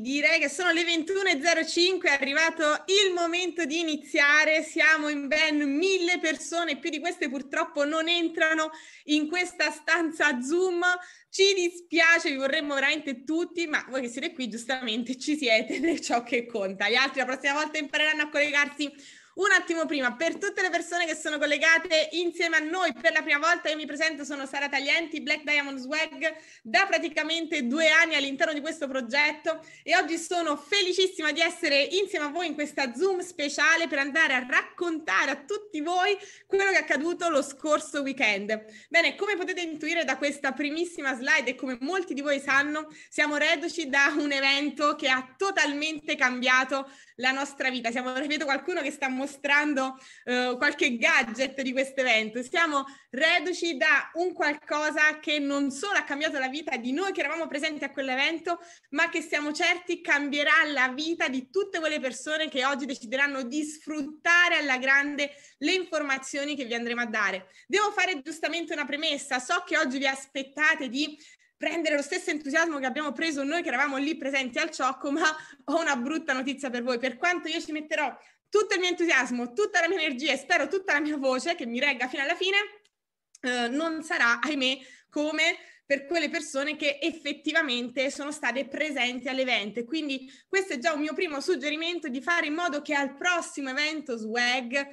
direi che sono le 21.05, è arrivato il momento di iniziare, siamo in ben mille persone, più di queste purtroppo non entrano in questa stanza Zoom, ci dispiace, vi vorremmo veramente tutti, ma voi che siete qui giustamente ci siete è ciò che conta. Gli altri la prossima volta impareranno a collegarsi un attimo prima, per tutte le persone che sono collegate insieme a noi per la prima volta, io mi presento, sono Sara Taglienti, Black Diamond Swag, da praticamente due anni all'interno di questo progetto e oggi sono felicissima di essere insieme a voi in questa Zoom speciale per andare a raccontare a tutti voi quello che è accaduto lo scorso weekend. Bene, come potete intuire da questa primissima slide e come molti di voi sanno, siamo reduci da un evento che ha totalmente cambiato la nostra vita. Siamo, ripeto, qualcuno che sta mostrando eh, qualche gadget di questo evento, siamo reduci da un qualcosa che non solo ha cambiato la vita di noi che eravamo presenti a quell'evento, ma che siamo certi cambierà la vita di tutte quelle persone che oggi decideranno di sfruttare alla grande le informazioni che vi andremo a dare. Devo fare giustamente una premessa, so che oggi vi aspettate di prendere lo stesso entusiasmo che abbiamo preso noi che eravamo lì presenti al ciocco, ma ho una brutta notizia per voi. Per quanto io ci metterò tutto il mio entusiasmo, tutta la mia energia e spero tutta la mia voce che mi regga fino alla fine, eh, non sarà, ahimè, come per quelle persone che effettivamente sono state presenti all'evento. Quindi questo è già un mio primo suggerimento di fare in modo che al prossimo evento swag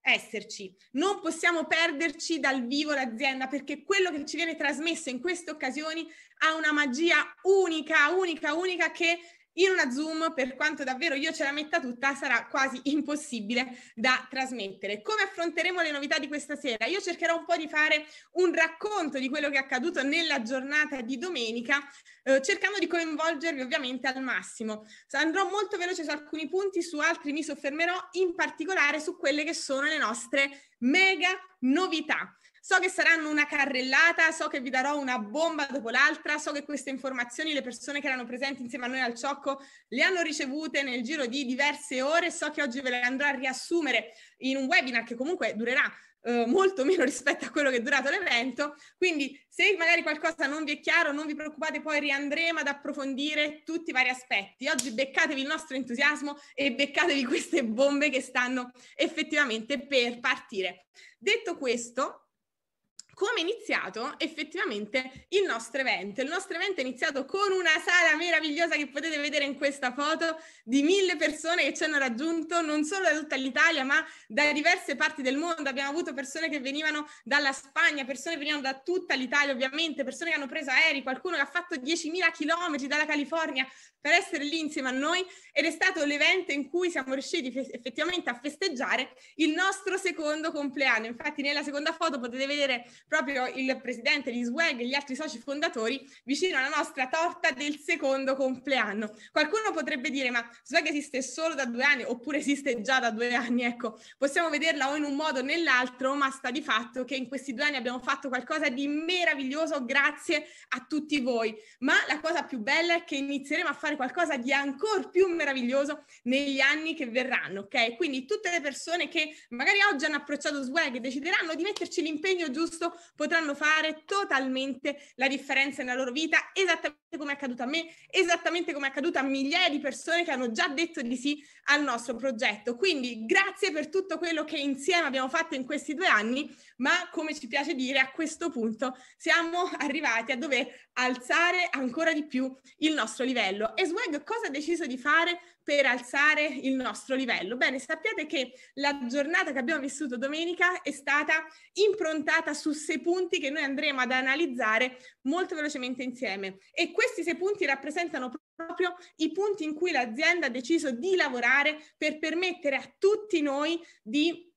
esserci. Non possiamo perderci dal vivo l'azienda perché quello che ci viene trasmesso in queste occasioni ha una magia unica, unica, unica che in una Zoom, per quanto davvero io ce la metta tutta, sarà quasi impossibile da trasmettere. Come affronteremo le novità di questa sera? Io cercherò un po' di fare un racconto di quello che è accaduto nella giornata di domenica, eh, cercando di coinvolgervi ovviamente al massimo. Andrò molto veloce su alcuni punti, su altri mi soffermerò, in particolare su quelle che sono le nostre mega novità. So che saranno una carrellata, so che vi darò una bomba dopo l'altra, so che queste informazioni le persone che erano presenti insieme a noi al Ciocco le hanno ricevute nel giro di diverse ore, so che oggi ve le andrò a riassumere in un webinar che comunque durerà eh, molto meno rispetto a quello che è durato l'evento. Quindi, se magari qualcosa non vi è chiaro, non vi preoccupate, poi riandremo ad approfondire tutti i vari aspetti. Oggi beccatevi il nostro entusiasmo e beccatevi queste bombe che stanno effettivamente per partire. Detto questo, come è iniziato effettivamente il nostro evento? Il nostro evento è iniziato con una sala meravigliosa che potete vedere in questa foto di mille persone che ci hanno raggiunto non solo da tutta l'Italia ma da diverse parti del mondo. Abbiamo avuto persone che venivano dalla Spagna, persone che venivano da tutta l'Italia ovviamente, persone che hanno preso aerei, qualcuno che ha fatto 10.000 km dalla California per essere lì insieme a noi ed è stato l'evento in cui siamo riusciti effettivamente a festeggiare il nostro secondo compleanno. Infatti nella seconda foto potete vedere proprio il presidente di Swag e gli altri soci fondatori vicino alla nostra torta del secondo compleanno. Qualcuno potrebbe dire ma Swag esiste solo da due anni oppure esiste già da due anni, ecco, possiamo vederla o in un modo o nell'altro, ma sta di fatto che in questi due anni abbiamo fatto qualcosa di meraviglioso grazie a tutti voi. Ma la cosa più bella è che inizieremo a fare qualcosa di ancora più meraviglioso negli anni che verranno, ok? Quindi tutte le persone che magari oggi hanno approcciato Swag decideranno di metterci l'impegno giusto potranno fare totalmente la differenza nella loro vita, esattamente come è accaduto a me, esattamente come è accaduto a migliaia di persone che hanno già detto di sì al nostro progetto. Quindi grazie per tutto quello che insieme abbiamo fatto in questi due anni, ma come ci piace dire a questo punto siamo arrivati a dover alzare ancora di più il nostro livello. E Swag cosa ha deciso di fare per alzare il nostro livello? Bene, sappiate che la giornata che abbiamo vissuto domenica è stata improntata su sei punti che noi andremo ad analizzare molto velocemente insieme e questi sei punti rappresentano proprio i punti in cui l'azienda ha deciso di lavorare per permettere a tutti noi di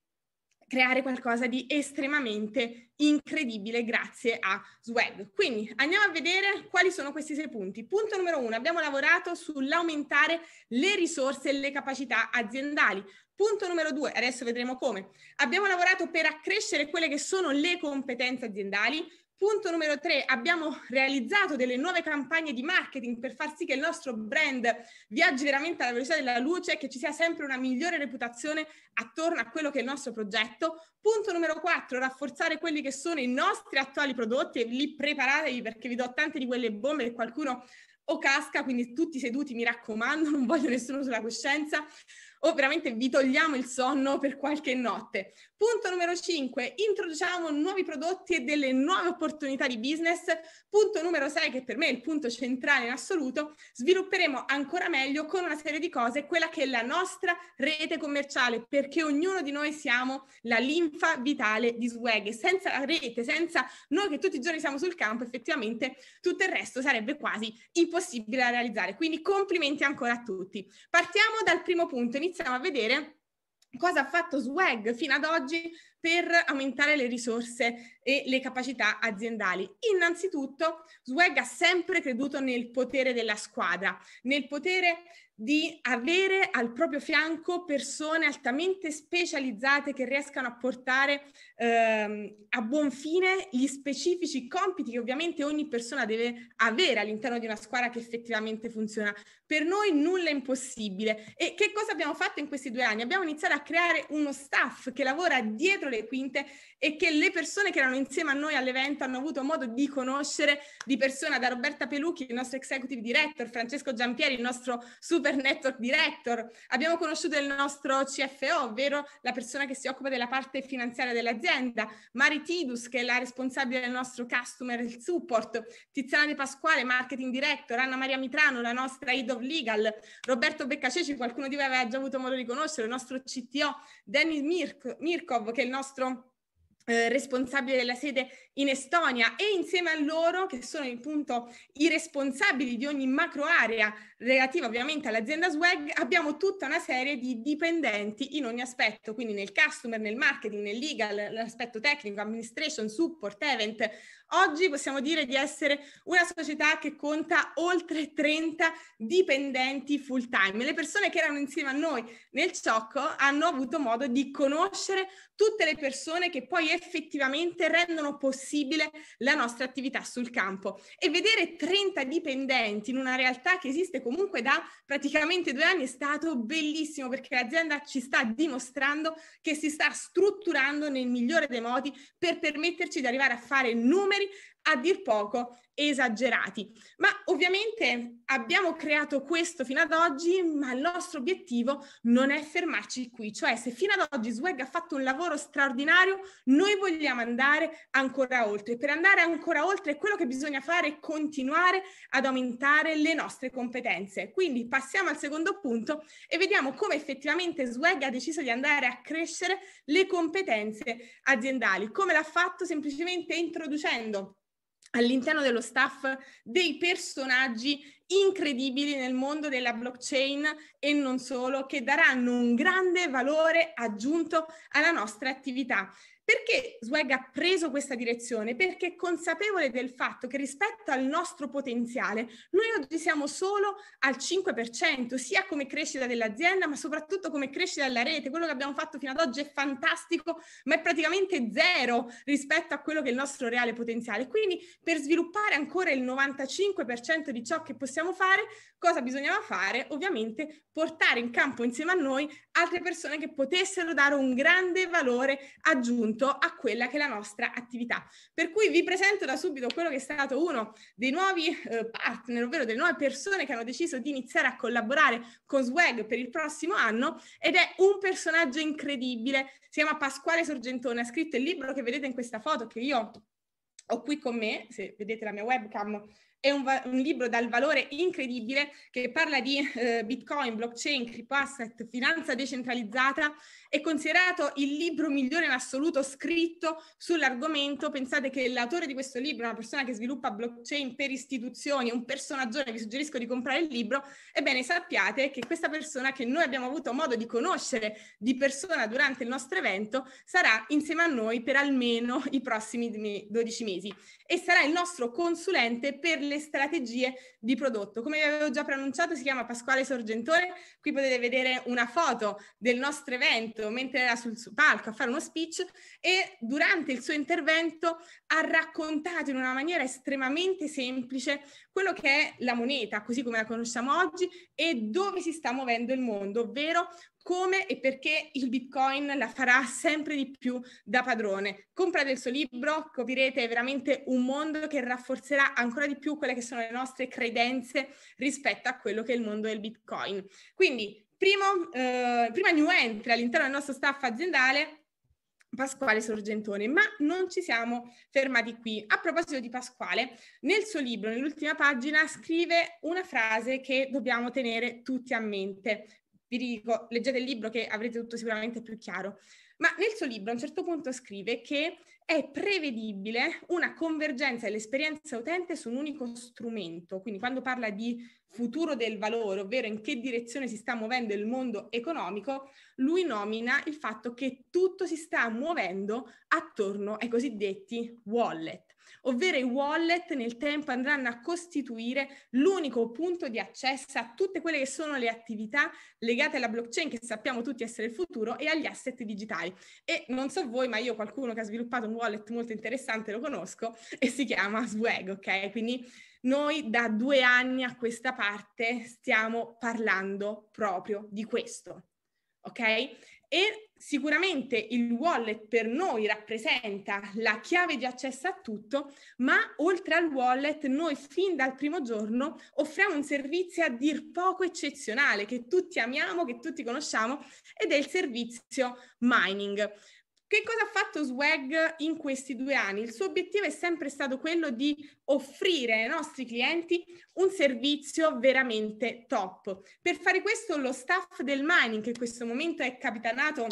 creare qualcosa di estremamente incredibile grazie a Swag. Quindi andiamo a vedere quali sono questi sei punti. Punto numero uno, abbiamo lavorato sull'aumentare le risorse e le capacità aziendali. Punto numero due, adesso vedremo come. Abbiamo lavorato per accrescere quelle che sono le competenze aziendali. Punto numero tre, abbiamo realizzato delle nuove campagne di marketing per far sì che il nostro brand viaggi veramente alla velocità della luce e che ci sia sempre una migliore reputazione attorno a quello che è il nostro progetto. Punto numero quattro, rafforzare quelli che sono i nostri attuali prodotti e lì preparatevi perché vi do tante di quelle bombe che qualcuno o casca, quindi tutti seduti, mi raccomando, non voglio nessuno sulla coscienza, o veramente vi togliamo il sonno per qualche notte. Punto numero 5, introduciamo nuovi prodotti e delle nuove opportunità di business. Punto numero 6, che per me è il punto centrale in assoluto, svilupperemo ancora meglio con una serie di cose quella che è la nostra rete commerciale, perché ognuno di noi siamo la linfa vitale di Swag. Senza la rete, senza noi che tutti i giorni siamo sul campo, effettivamente tutto il resto sarebbe quasi impossibile da realizzare. Quindi complimenti ancora a tutti. Partiamo dal primo punto, iniziamo a vedere cosa ha fatto Swag fino ad oggi per aumentare le risorse e le capacità aziendali. Innanzitutto, Swag ha sempre creduto nel potere della squadra, nel potere di avere al proprio fianco persone altamente specializzate che riescano a portare ehm, a buon fine gli specifici compiti che ovviamente ogni persona deve avere all'interno di una squadra che effettivamente funziona. Per noi nulla è impossibile. E che cosa abbiamo fatto in questi due anni? Abbiamo iniziato a creare uno staff che lavora dietro le quinte e che le persone che erano insieme a noi all'evento hanno avuto modo di conoscere di persona da Roberta Pelucchi, il nostro executive director, Francesco Giampieri, il nostro super network director. Abbiamo conosciuto il nostro CFO, ovvero la persona che si occupa della parte finanziaria dell'azienda, Mari Tidus, che è la responsabile del nostro customer support, Tiziana De Pasquale, marketing director, Anna Maria Mitrano, la nostra head of legal, Roberto Beccaceci, qualcuno di voi aveva già avuto modo di conoscere, il nostro CTO, Danny Mirkov, che è il nostro eh, responsabile della sede in Estonia e insieme a loro, che sono appunto i responsabili di ogni macro area relativa ovviamente all'azienda Swag, abbiamo tutta una serie di dipendenti in ogni aspetto, quindi nel customer, nel marketing, nel legal, l'aspetto tecnico, administration, support, event. Oggi possiamo dire di essere una società che conta oltre 30 dipendenti full time. Le persone che erano insieme a noi nel Ciocco hanno avuto modo di conoscere tutte le persone che poi effettivamente rendono possibile la nostra attività sul campo. E vedere 30 dipendenti in una realtà che esiste comunque da praticamente due anni è stato bellissimo perché l'azienda ci sta dimostrando che si sta strutturando nel migliore dei modi per permetterci di arrivare a fare numeri a dir poco esagerati. Ma ovviamente abbiamo creato questo fino ad oggi, ma il nostro obiettivo non è fermarci qui, cioè se fino ad oggi Swag ha fatto un lavoro straordinario, noi vogliamo andare ancora oltre. Per andare ancora oltre quello che bisogna fare è continuare ad aumentare le nostre competenze. Quindi passiamo al secondo punto e vediamo come effettivamente Swag ha deciso di andare a crescere le competenze aziendali. Come l'ha fatto? Semplicemente introducendo all'interno dello staff dei personaggi incredibili nel mondo della blockchain e non solo, che daranno un grande valore aggiunto alla nostra attività. Perché Swag ha preso questa direzione? Perché è consapevole del fatto che rispetto al nostro potenziale, noi oggi siamo solo al 5%, sia come crescita dell'azienda, ma soprattutto come crescita della rete. Quello che abbiamo fatto fino ad oggi è fantastico, ma è praticamente zero rispetto a quello che è il nostro reale potenziale. Quindi per sviluppare ancora il 95% di ciò che possiamo fare, cosa bisognava fare? Ovviamente portare in campo insieme a noi altre persone che potessero dare un grande valore aggiunto appunto a quella che è la nostra attività. Per cui vi presento da subito quello che è stato uno dei nuovi eh, partner, ovvero delle nuove persone che hanno deciso di iniziare a collaborare con Swag per il prossimo anno ed è un personaggio incredibile. Si chiama Pasquale Sorgentone, ha scritto il libro che vedete in questa foto che io ho qui con me, se vedete la mia webcam è un, va- un libro dal valore incredibile che parla di eh, Bitcoin, blockchain, cryptoasset, finanza decentralizzata. È considerato il libro migliore in assoluto scritto sull'argomento. Pensate che l'autore di questo libro, una persona che sviluppa blockchain per istituzioni, un personaggio, vi suggerisco di comprare il libro. Ebbene, sappiate che questa persona che noi abbiamo avuto modo di conoscere di persona durante il nostro evento sarà insieme a noi per almeno i prossimi 12 mesi e sarà il nostro consulente per delle strategie di prodotto. Come vi avevo già preannunciato, si chiama Pasquale Sorgentore. Qui potete vedere una foto del nostro evento mentre era sul palco a fare uno speech e durante il suo intervento ha raccontato in una maniera estremamente semplice quello che è la moneta, così come la conosciamo oggi, e dove si sta muovendo il mondo, ovvero come e perché il Bitcoin la farà sempre di più da padrone. Comprate il suo libro, coprirete veramente un mondo che rafforzerà ancora di più quelle che sono le nostre credenze rispetto a quello che è il mondo del Bitcoin. Quindi, primo, eh, prima new entry all'interno del nostro staff aziendale Pasquale Sorgentone, ma non ci siamo fermati qui. A proposito di Pasquale, nel suo libro, nell'ultima pagina, scrive una frase che dobbiamo tenere tutti a mente vi dico, leggete il libro che avrete tutto sicuramente più chiaro. Ma nel suo libro a un certo punto scrive che è prevedibile una convergenza dell'esperienza utente su un unico strumento. Quindi quando parla di futuro del valore, ovvero in che direzione si sta muovendo il mondo economico, lui nomina il fatto che tutto si sta muovendo attorno ai cosiddetti wallet ovvero i wallet nel tempo andranno a costituire l'unico punto di accesso a tutte quelle che sono le attività legate alla blockchain che sappiamo tutti essere il futuro e agli asset digitali. E non so voi, ma io qualcuno che ha sviluppato un wallet molto interessante lo conosco e si chiama Swag, ok? Quindi noi da due anni a questa parte stiamo parlando proprio di questo, ok? E Sicuramente il wallet per noi rappresenta la chiave di accesso a tutto, ma oltre al wallet noi fin dal primo giorno offriamo un servizio a dir poco eccezionale che tutti amiamo, che tutti conosciamo ed è il servizio mining. Che cosa ha fatto Swag in questi due anni? Il suo obiettivo è sempre stato quello di offrire ai nostri clienti un servizio veramente top. Per fare questo lo staff del mining, che in questo momento è capitanato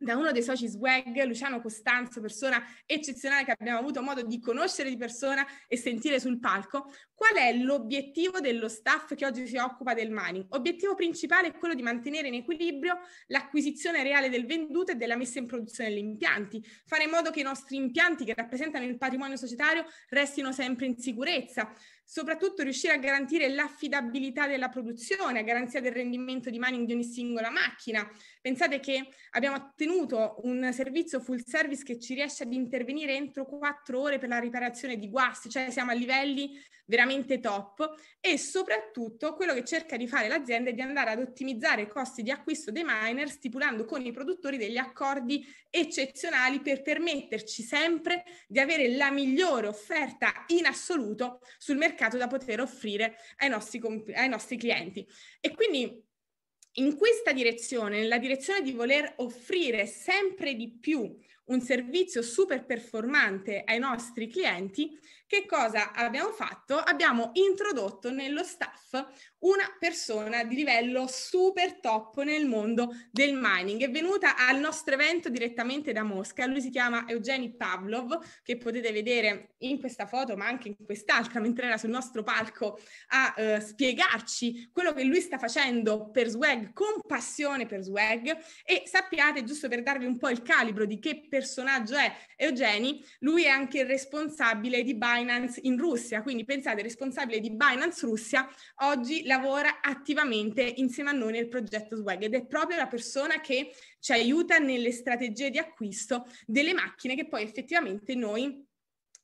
da uno dei soci swag, Luciano Costanzo, persona eccezionale che abbiamo avuto modo di conoscere di persona e sentire sul palco, Qual è l'obiettivo dello staff che oggi si occupa del mining? Obiettivo principale è quello di mantenere in equilibrio l'acquisizione reale del venduto e della messa in produzione degli impianti, fare in modo che i nostri impianti che rappresentano il patrimonio societario restino sempre in sicurezza, soprattutto riuscire a garantire l'affidabilità della produzione, a garanzia del rendimento di mining di ogni singola macchina. Pensate che abbiamo ottenuto un servizio full service che ci riesce ad intervenire entro quattro ore per la riparazione di guasti, cioè siamo a livelli veramente top e soprattutto quello che cerca di fare l'azienda è di andare ad ottimizzare i costi di acquisto dei miner stipulando con i produttori degli accordi eccezionali per permetterci sempre di avere la migliore offerta in assoluto sul mercato da poter offrire ai nostri, ai nostri clienti. E quindi in questa direzione, nella direzione di voler offrire sempre di più un servizio super performante ai nostri clienti, che cosa abbiamo fatto? Abbiamo introdotto nello staff una persona di livello super top nel mondo del mining. È venuta al nostro evento direttamente da Mosca. Lui si chiama Eugeni Pavlov, che potete vedere in questa foto, ma anche in quest'altra, mentre era sul nostro palco a eh, spiegarci quello che lui sta facendo per Swag con passione per Swag. E sappiate, giusto per darvi un po' il calibro di che personaggio è Eugeni, lui è anche il responsabile di Binance Binance in Russia. Quindi pensate, il responsabile di Binance Russia oggi lavora attivamente insieme a noi nel progetto Swag ed è proprio la persona che ci aiuta nelle strategie di acquisto delle macchine che poi effettivamente noi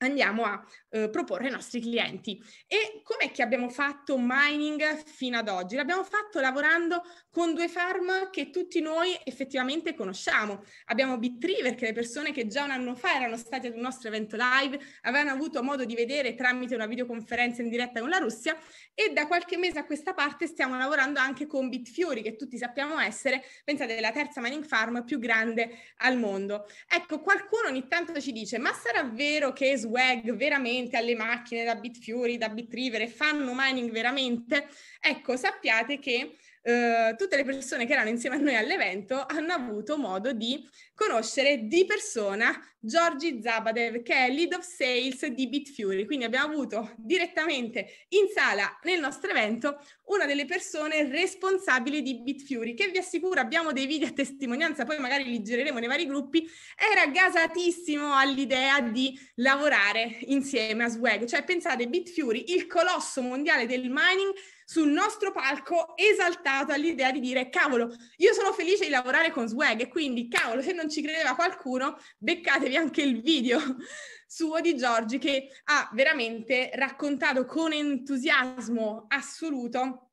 andiamo a eh, proporre ai nostri clienti. E com'è che abbiamo fatto mining fino ad oggi? L'abbiamo fatto lavorando con due farm che tutti noi effettivamente conosciamo. Abbiamo Bitriver, che le persone che già un anno fa erano state ad un nostro evento live avevano avuto modo di vedere tramite una videoconferenza in diretta con la Russia e da qualche mese a questa parte stiamo lavorando anche con Bitfiori, che tutti sappiamo essere, pensate, la terza mining farm più grande al mondo. Ecco, qualcuno ogni tanto ci dice, ma sarà vero che swag veramente alle macchine da Bitfury, da Bitriver e fanno mining veramente, ecco, sappiate che eh, tutte le persone che erano insieme a noi all'evento hanno avuto modo di conoscere di persona Giorgi Zabadev, che è lead of sales di BitFury. Quindi abbiamo avuto direttamente in sala nel nostro evento una delle persone responsabili di BitFury, che vi assicuro abbiamo dei video a testimonianza, poi magari li gireremo nei vari gruppi, era gasatissimo all'idea di lavorare insieme a Swag. Cioè pensate BitFury, il colosso mondiale del mining, sul nostro palco esaltato all'idea di dire cavolo, io sono felice di lavorare con Swag e quindi cavolo, se non non ci credeva qualcuno, beccatevi anche il video suo di Giorgi che ha veramente raccontato con entusiasmo assoluto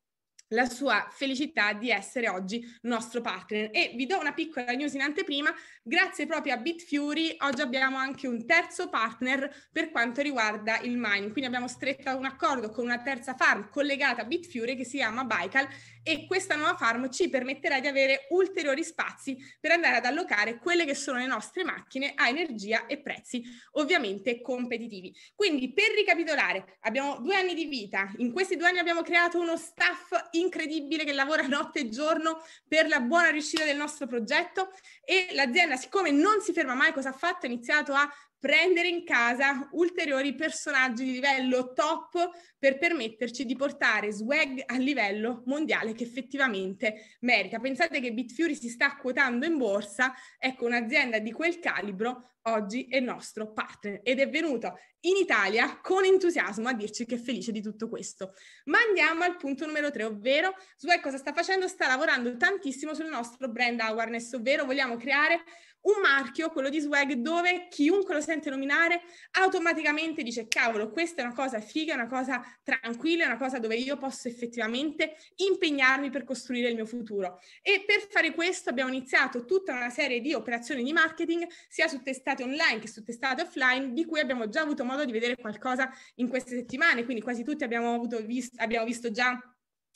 la sua felicità di essere oggi nostro partner. E vi do una piccola news in anteprima, Grazie proprio a BitFury oggi abbiamo anche un terzo partner per quanto riguarda il mining, quindi abbiamo stretto un accordo con una terza farm collegata a BitFury che si chiama Baikal e questa nuova farm ci permetterà di avere ulteriori spazi per andare ad allocare quelle che sono le nostre macchine a energia e prezzi ovviamente competitivi. Quindi per ricapitolare, abbiamo due anni di vita, in questi due anni abbiamo creato uno staff incredibile che lavora notte e giorno per la buona riuscita del nostro progetto e l'azienda siccome non si ferma mai, cosa ha fatto? Ha iniziato a prendere in casa ulteriori personaggi di livello top per permetterci di portare swag a livello mondiale che effettivamente merita. Pensate che Bitfury si sta quotando in borsa, ecco un'azienda di quel calibro oggi è nostro partner ed è venuto in Italia con entusiasmo a dirci che è felice di tutto questo. Ma andiamo al punto numero tre, ovvero Swag cosa sta facendo? Sta lavorando tantissimo sul nostro brand awareness, ovvero vogliamo creare un marchio, quello di swag, dove chiunque lo sente nominare automaticamente dice cavolo, questa è una cosa figa, una cosa tranquilla, una cosa dove io posso effettivamente impegnarmi per costruire il mio futuro. E per fare questo abbiamo iniziato tutta una serie di operazioni di marketing sia su testate online che su testate offline, di cui abbiamo già avuto modo di vedere qualcosa in queste settimane, quindi quasi tutti abbiamo, visto, abbiamo visto già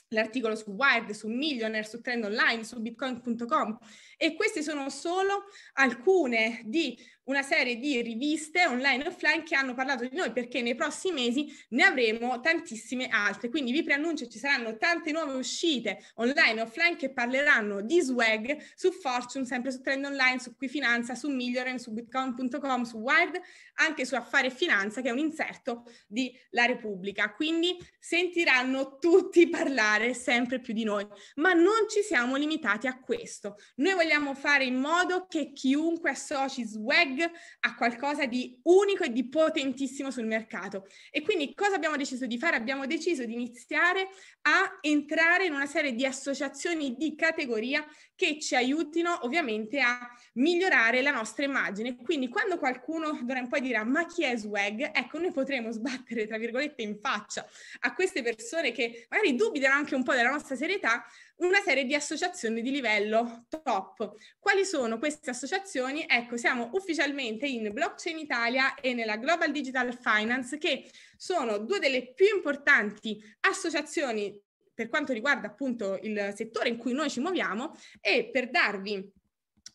l'articolo su Wired, su Millionaire, su Trend Online, su bitcoin.com e queste sono solo alcune di una serie di riviste online e offline che hanno parlato di noi perché nei prossimi mesi ne avremo tantissime altre. Quindi vi preannuncio ci saranno tante nuove uscite online e offline che parleranno di swag su Fortune, sempre su Trend Online, su Qui Finanza, su Miglioren, su Bitcoin.com, su Wired, anche su Affare Finanza che è un inserto di La Repubblica. Quindi sentiranno tutti parlare sempre più di noi, ma non ci siamo limitati a questo. Noi vogliamo fare in modo che chiunque associ swag tag a qualcosa di unico e di potentissimo sul mercato. E quindi cosa abbiamo deciso di fare? Abbiamo deciso di iniziare a entrare in una serie di associazioni di categoria che ci aiutino ovviamente a migliorare la nostra immagine. Quindi quando qualcuno d'ora in poi dirà ma chi è swag, ecco noi potremo sbattere tra virgolette in faccia a queste persone che magari dubitano anche un po' della nostra serietà, una serie di associazioni di livello top. Quali sono queste associazioni? Ecco, siamo ufficialmente in Blockchain Italia e nella Global Digital Finance, che sono due delle più importanti associazioni per quanto riguarda appunto il settore in cui noi ci muoviamo e per darvi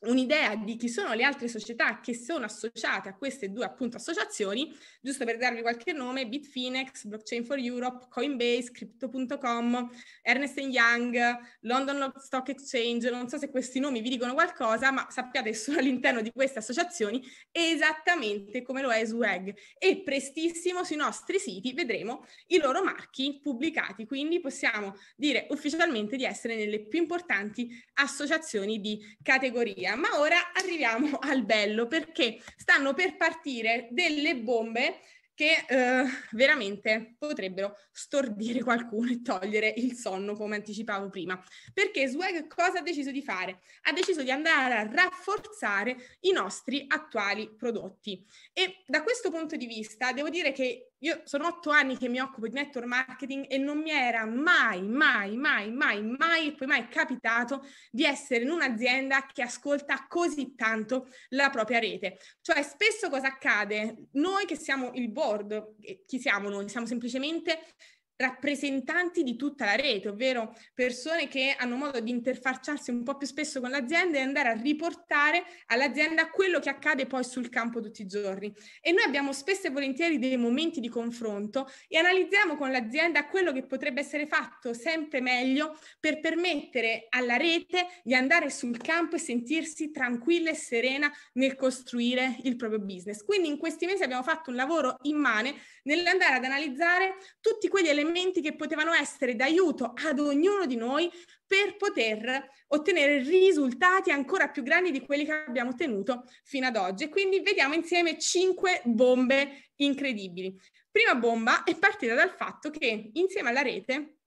un'idea di chi sono le altre società che sono associate a queste due appunto associazioni, giusto per darvi qualche nome, Bitfinex, Blockchain for Europe, Coinbase, Crypto.com, Ernest Young, London Stock Exchange, non so se questi nomi vi dicono qualcosa, ma sappiate che sono all'interno di queste associazioni esattamente come lo è Swag e prestissimo sui nostri siti vedremo i loro marchi pubblicati, quindi possiamo dire ufficialmente di essere nelle più importanti associazioni di categoria Crimea. Ma ora arriviamo al bello perché stanno per partire delle bombe che eh, veramente potrebbero stordire qualcuno e togliere il sonno come anticipavo prima. Perché Swag cosa ha deciso di fare? Ha deciso di andare a rafforzare i nostri attuali prodotti. E da questo punto di vista devo dire che io sono otto anni che mi occupo di network marketing e non mi era mai, mai, mai, mai, mai e poi mai capitato di essere in un'azienda che ascolta così tanto la propria rete. Cioè spesso cosa accade? Noi che siamo il board d'accordo. chi siamo noi? Siamo semplicemente rappresentanti di tutta la rete, ovvero persone che hanno modo di interfacciarsi un po' più spesso con l'azienda e andare a riportare all'azienda quello che accade poi sul campo tutti i giorni. E noi abbiamo spesso e volentieri dei momenti di confronto e analizziamo con l'azienda quello che potrebbe essere fatto sempre meglio per permettere alla rete di andare sul campo e sentirsi tranquilla e serena nel costruire il proprio business. Quindi in questi mesi abbiamo fatto un lavoro immane nell'andare ad analizzare tutti quegli elementi strumenti che potevano essere d'aiuto ad ognuno di noi per poter ottenere risultati ancora più grandi di quelli che abbiamo ottenuto fino ad oggi. quindi vediamo insieme cinque bombe incredibili. Prima bomba è partita dal fatto che insieme alla rete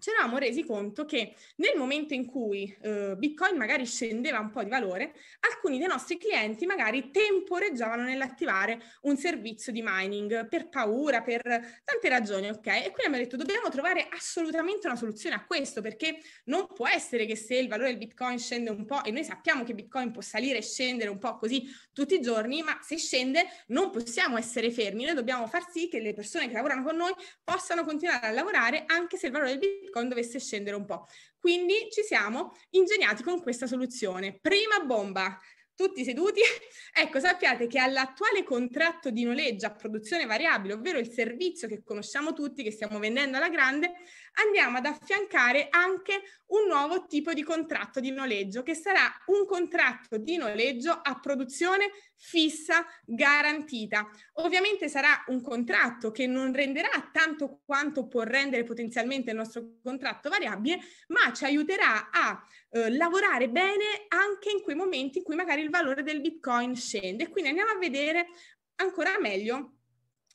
ci eravamo resi conto che nel momento in cui eh, Bitcoin magari scendeva un po' di valore, alcuni dei nostri clienti magari temporeggiavano nell'attivare un servizio di mining per paura, per tante ragioni, ok? E quindi abbiamo detto dobbiamo trovare assolutamente una soluzione a questo perché non può essere che se il valore del Bitcoin scende un po' e noi sappiamo che Bitcoin può salire e scendere un po' così tutti i giorni, ma se scende non possiamo essere fermi, noi dobbiamo far sì che le persone che lavorano con noi possano continuare a lavorare anche se il valore del Bitcoin Bitcoin dovesse scendere un po'. Quindi ci siamo ingegnati con questa soluzione. Prima bomba, tutti seduti. Ecco, sappiate che all'attuale contratto di noleggio a produzione variabile, ovvero il servizio che conosciamo tutti, che stiamo vendendo alla grande, andiamo ad affiancare anche un nuovo tipo di contratto di noleggio che sarà un contratto di noleggio a produzione fissa garantita. Ovviamente sarà un contratto che non renderà tanto quanto può rendere potenzialmente il nostro contratto variabile, ma ci aiuterà a eh, lavorare bene anche in quei momenti in cui magari il valore del bitcoin scende. Quindi andiamo a vedere ancora meglio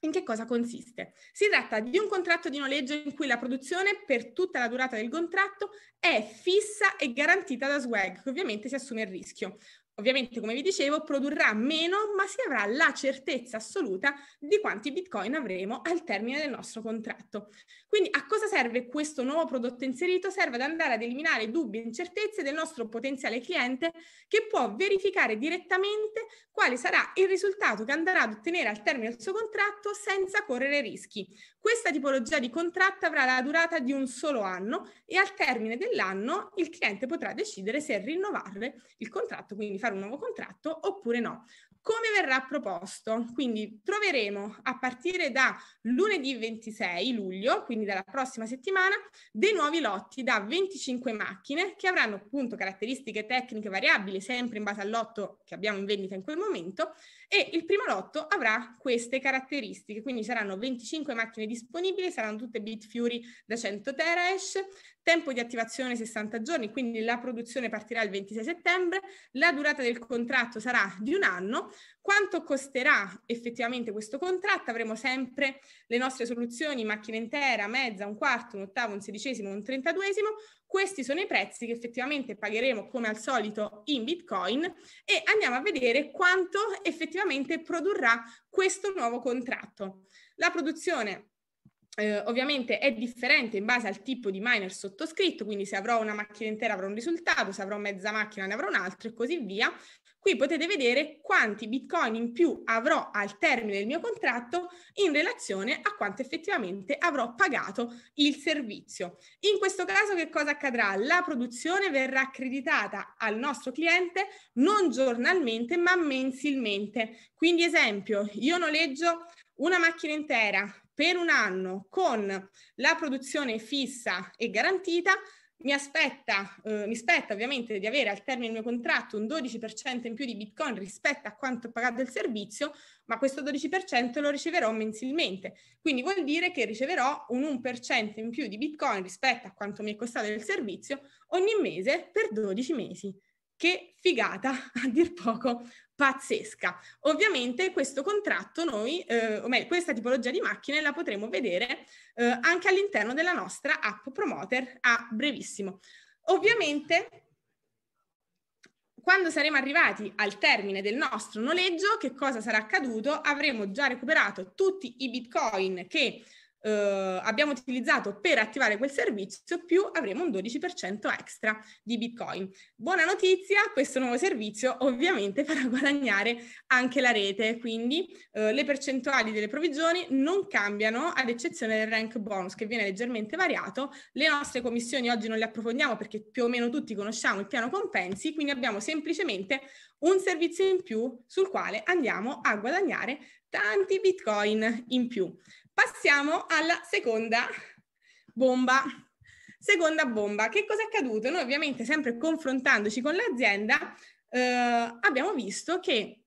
in che cosa consiste? Si tratta di un contratto di noleggio in cui la produzione per tutta la durata del contratto è fissa e garantita da Swag, che ovviamente si assume il rischio ovviamente come vi dicevo produrrà meno ma si avrà la certezza assoluta di quanti bitcoin avremo al termine del nostro contratto. Quindi a cosa serve questo nuovo prodotto inserito? Serve ad andare ad eliminare dubbi e incertezze del nostro potenziale cliente che può verificare direttamente quale sarà il risultato che andrà ad ottenere al termine del suo contratto senza correre rischi. Questa tipologia di contratto avrà la durata di un solo anno e al termine dell'anno il cliente potrà decidere se rinnovare il contratto, quindi fare un nuovo contratto oppure no. Come verrà proposto? Quindi troveremo a partire da lunedì 26 luglio, quindi dalla prossima settimana, dei nuovi lotti da 25 macchine che avranno appunto caratteristiche tecniche variabili sempre in base al lotto che abbiamo in vendita in quel momento e il primo lotto avrà queste caratteristiche, quindi saranno 25 macchine disponibili, saranno tutte Bitfury da 100 terahash, tempo di attivazione 60 giorni, quindi la produzione partirà il 26 settembre, la durata del contratto sarà di un anno, quanto costerà effettivamente questo contratto? Avremo sempre le nostre soluzioni, macchina intera, mezza, un quarto, un ottavo, un sedicesimo, un trentaduesimo, questi sono i prezzi che effettivamente pagheremo come al solito in Bitcoin e andiamo a vedere quanto effettivamente produrrà questo nuovo contratto. La produzione eh, ovviamente è differente in base al tipo di miner sottoscritto, quindi se avrò una macchina intera avrò un risultato, se avrò mezza macchina ne avrò un altro e così via. Qui potete vedere quanti bitcoin in più avrò al termine del mio contratto in relazione a quanto effettivamente avrò pagato il servizio. In questo caso che cosa accadrà? La produzione verrà accreditata al nostro cliente non giornalmente ma mensilmente. Quindi esempio, io noleggio una macchina intera per un anno con la produzione fissa e garantita, mi aspetta, eh, mi aspetta ovviamente di avere al termine del mio contratto un 12% in più di Bitcoin rispetto a quanto pagato il servizio, ma questo 12% lo riceverò mensilmente. Quindi vuol dire che riceverò un 1% in più di Bitcoin rispetto a quanto mi è costato il servizio ogni mese per 12 mesi. Che figata, a dir poco pazzesca. Ovviamente questo contratto noi, eh, o meglio questa tipologia di macchine la potremo vedere eh, anche all'interno della nostra app Promoter a brevissimo. Ovviamente quando saremo arrivati al termine del nostro noleggio, che cosa sarà accaduto? Avremo già recuperato tutti i bitcoin che eh, abbiamo utilizzato per attivare quel servizio, più avremo un 12% extra di Bitcoin. Buona notizia, questo nuovo servizio ovviamente farà guadagnare anche la rete, quindi eh, le percentuali delle provvigioni non cambiano ad eccezione del rank bonus che viene leggermente variato. Le nostre commissioni oggi non le approfondiamo perché più o meno tutti conosciamo il piano compensi, quindi abbiamo semplicemente un servizio in più sul quale andiamo a guadagnare tanti bitcoin in più. Passiamo alla seconda bomba. Seconda bomba, che cosa è accaduto? Noi ovviamente sempre confrontandoci con l'azienda eh, abbiamo visto che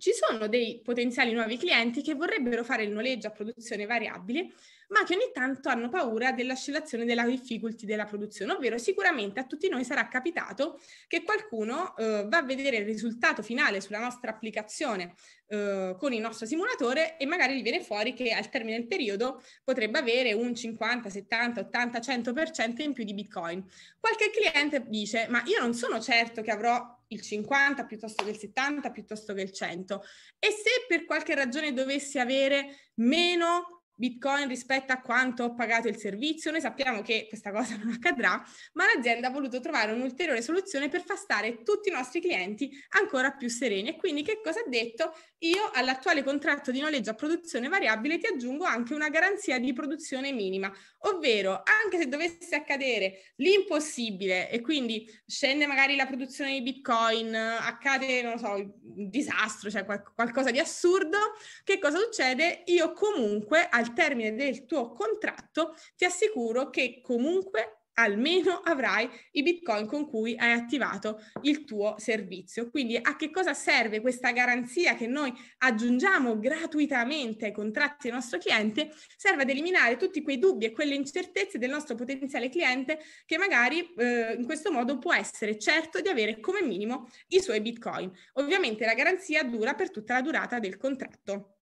ci sono dei potenziali nuovi clienti che vorrebbero fare il noleggio a produzione variabile, ma che ogni tanto hanno paura dell'oscillazione della difficulty della produzione, ovvero sicuramente a tutti noi sarà capitato che qualcuno eh, va a vedere il risultato finale sulla nostra applicazione eh, con il nostro simulatore e magari gli viene fuori che al termine del periodo potrebbe avere un 50, 70, 80, 100% in più di Bitcoin. Qualche cliente dice, ma io non sono certo che avrò il 50 piuttosto che il 70 piuttosto che il 100 e se per qualche ragione dovessi avere meno bitcoin rispetto a quanto ho pagato il servizio, noi sappiamo che questa cosa non accadrà, ma l'azienda ha voluto trovare un'ulteriore soluzione per far stare tutti i nostri clienti ancora più sereni e quindi che cosa ha detto? io all'attuale contratto di noleggio a produzione variabile ti aggiungo anche una garanzia di produzione minima, ovvero anche se dovesse accadere l'impossibile e quindi scende magari la produzione di bitcoin, accade, non so, un disastro, cioè qual- qualcosa di assurdo, che cosa succede? Io comunque al termine del tuo contratto ti assicuro che comunque almeno avrai i bitcoin con cui hai attivato il tuo servizio. Quindi a che cosa serve questa garanzia che noi aggiungiamo gratuitamente ai contratti del nostro cliente? Serve ad eliminare tutti quei dubbi e quelle incertezze del nostro potenziale cliente che magari eh, in questo modo può essere certo di avere come minimo i suoi bitcoin. Ovviamente la garanzia dura per tutta la durata del contratto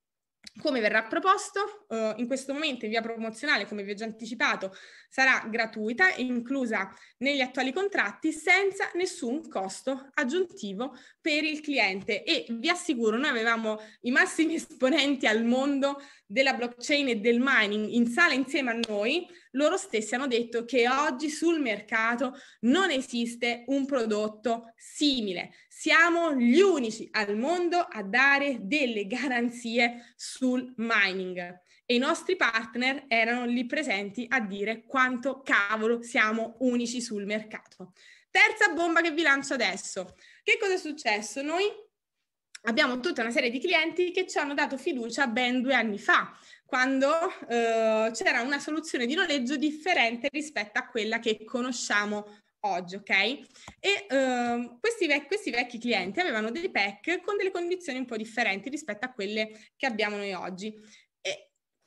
come verrà proposto? Uh, in questo momento in via promozionale, come vi ho già anticipato, sarà gratuita e inclusa negli attuali contratti senza nessun costo aggiuntivo per il cliente e vi assicuro, noi avevamo i massimi esponenti al mondo della blockchain e del mining in sala insieme a noi, loro stessi hanno detto che oggi sul mercato non esiste un prodotto simile siamo gli unici al mondo a dare delle garanzie sul mining e i nostri partner erano lì presenti a dire quanto cavolo siamo unici sul mercato. Terza bomba che vi lancio adesso. Che cosa è successo? Noi abbiamo tutta una serie di clienti che ci hanno dato fiducia ben due anni fa, quando eh, c'era una soluzione di noleggio differente rispetto a quella che conosciamo oggi oggi, ok? E ehm, questi, vec- questi, vecchi clienti avevano dei pack con delle condizioni un po' differenti rispetto a quelle che abbiamo noi oggi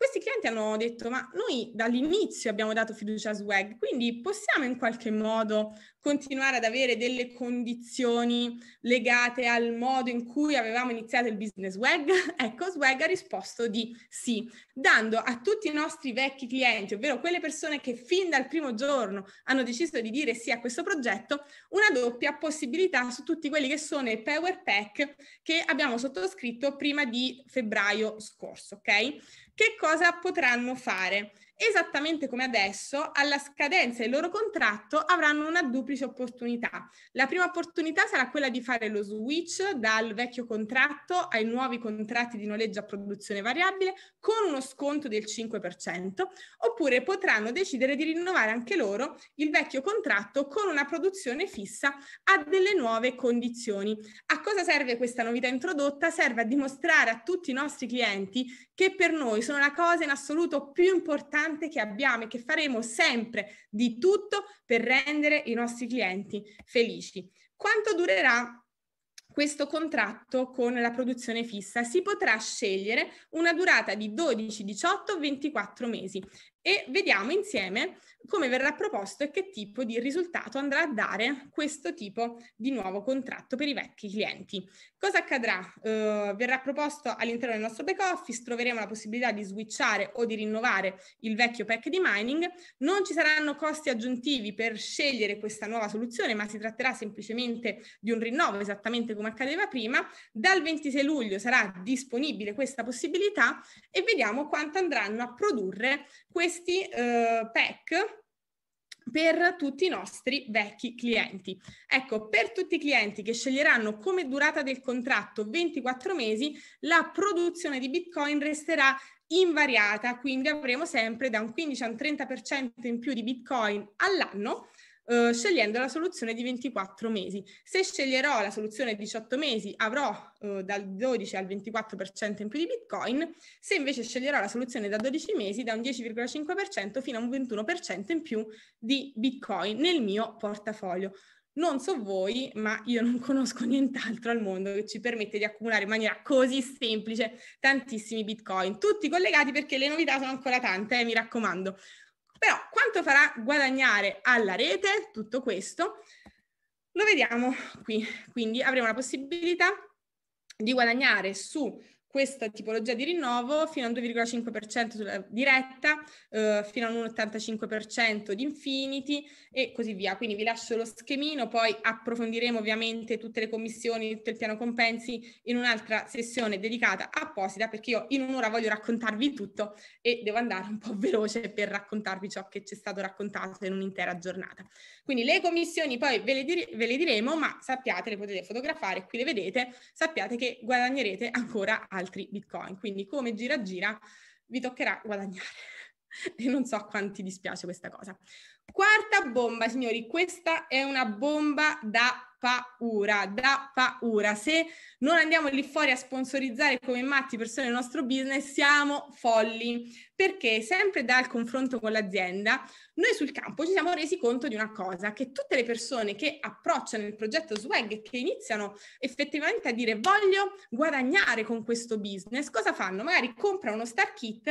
questi clienti hanno detto ma noi dall'inizio abbiamo dato fiducia a Swag, quindi possiamo in qualche modo continuare ad avere delle condizioni legate al modo in cui avevamo iniziato il business Swag? ecco, Swag ha risposto di sì, dando a tutti i nostri vecchi clienti, ovvero quelle persone che fin dal primo giorno hanno deciso di dire sì a questo progetto, una doppia possibilità su tutti quelli che sono i Power Pack che abbiamo sottoscritto prima di febbraio scorso, ok? che cosa potranno fare? esattamente come adesso, alla scadenza del loro contratto avranno una duplice opportunità. La prima opportunità sarà quella di fare lo switch dal vecchio contratto ai nuovi contratti di noleggio a produzione variabile con uno sconto del 5%, oppure potranno decidere di rinnovare anche loro il vecchio contratto con una produzione fissa a delle nuove condizioni. A cosa serve questa novità introdotta? Serve a dimostrare a tutti i nostri clienti che per noi sono la cosa in assoluto più importante costante che abbiamo e che faremo sempre di tutto per rendere i nostri clienti felici. Quanto durerà questo contratto con la produzione fissa si potrà scegliere una durata di 12, 18, 24 mesi e vediamo insieme come verrà proposto e che tipo di risultato andrà a dare questo tipo di nuovo contratto per i vecchi clienti. Cosa accadrà? Uh, verrà proposto all'interno del nostro back office, troveremo la possibilità di switchare o di rinnovare il vecchio pack di mining, non ci saranno costi aggiuntivi per scegliere questa nuova soluzione, ma si tratterà semplicemente di un rinnovo esattamente come accadeva prima. Dal 26 luglio sarà disponibile questa possibilità e vediamo quanto andranno a produrre questi questi eh, pack per tutti i nostri vecchi clienti. Ecco, per tutti i clienti che sceglieranno come durata del contratto 24 mesi, la produzione di Bitcoin resterà invariata, quindi avremo sempre da un 15 a un 30% in più di Bitcoin all'anno eh, scegliendo la soluzione di 24 mesi. Se sceglierò la soluzione di 18 mesi avrò eh, dal 12 al 24% in più di Bitcoin, se invece sceglierò la soluzione da 12 mesi da un 10,5% fino a un 21% in più di Bitcoin nel mio portafoglio. Non so voi, ma io non conosco nient'altro al mondo che ci permette di accumulare in maniera così semplice tantissimi bitcoin, tutti collegati perché le novità sono ancora tante, eh, mi raccomando. Però quanto farà guadagnare alla rete tutto questo? Lo vediamo qui. Quindi avremo la possibilità di guadagnare su questa tipologia di rinnovo fino a 2,5% sulla diretta, eh, fino a un 85% di infinity e così via. Quindi vi lascio lo schemino, poi approfondiremo ovviamente tutte le commissioni, tutto il piano compensi in un'altra sessione dedicata apposita perché io in un'ora voglio raccontarvi tutto e devo andare un po' veloce per raccontarvi ciò che ci è stato raccontato in un'intera giornata. Quindi le commissioni poi ve le, dire- ve le diremo, ma sappiate, le potete fotografare, qui le vedete, sappiate che guadagnerete ancora a altri bitcoin. Quindi come gira gira vi toccherà guadagnare. e non so quanti dispiace questa cosa. Quarta bomba, signori, questa è una bomba da paura, da paura. Se non andiamo lì fuori a sponsorizzare come matti persone il nostro business, siamo folli perché sempre dal confronto con l'azienda, noi sul campo ci siamo resi conto di una cosa, che tutte le persone che approcciano il progetto Swag e che iniziano effettivamente a dire voglio guadagnare con questo business, cosa fanno? Magari comprano uno star kit,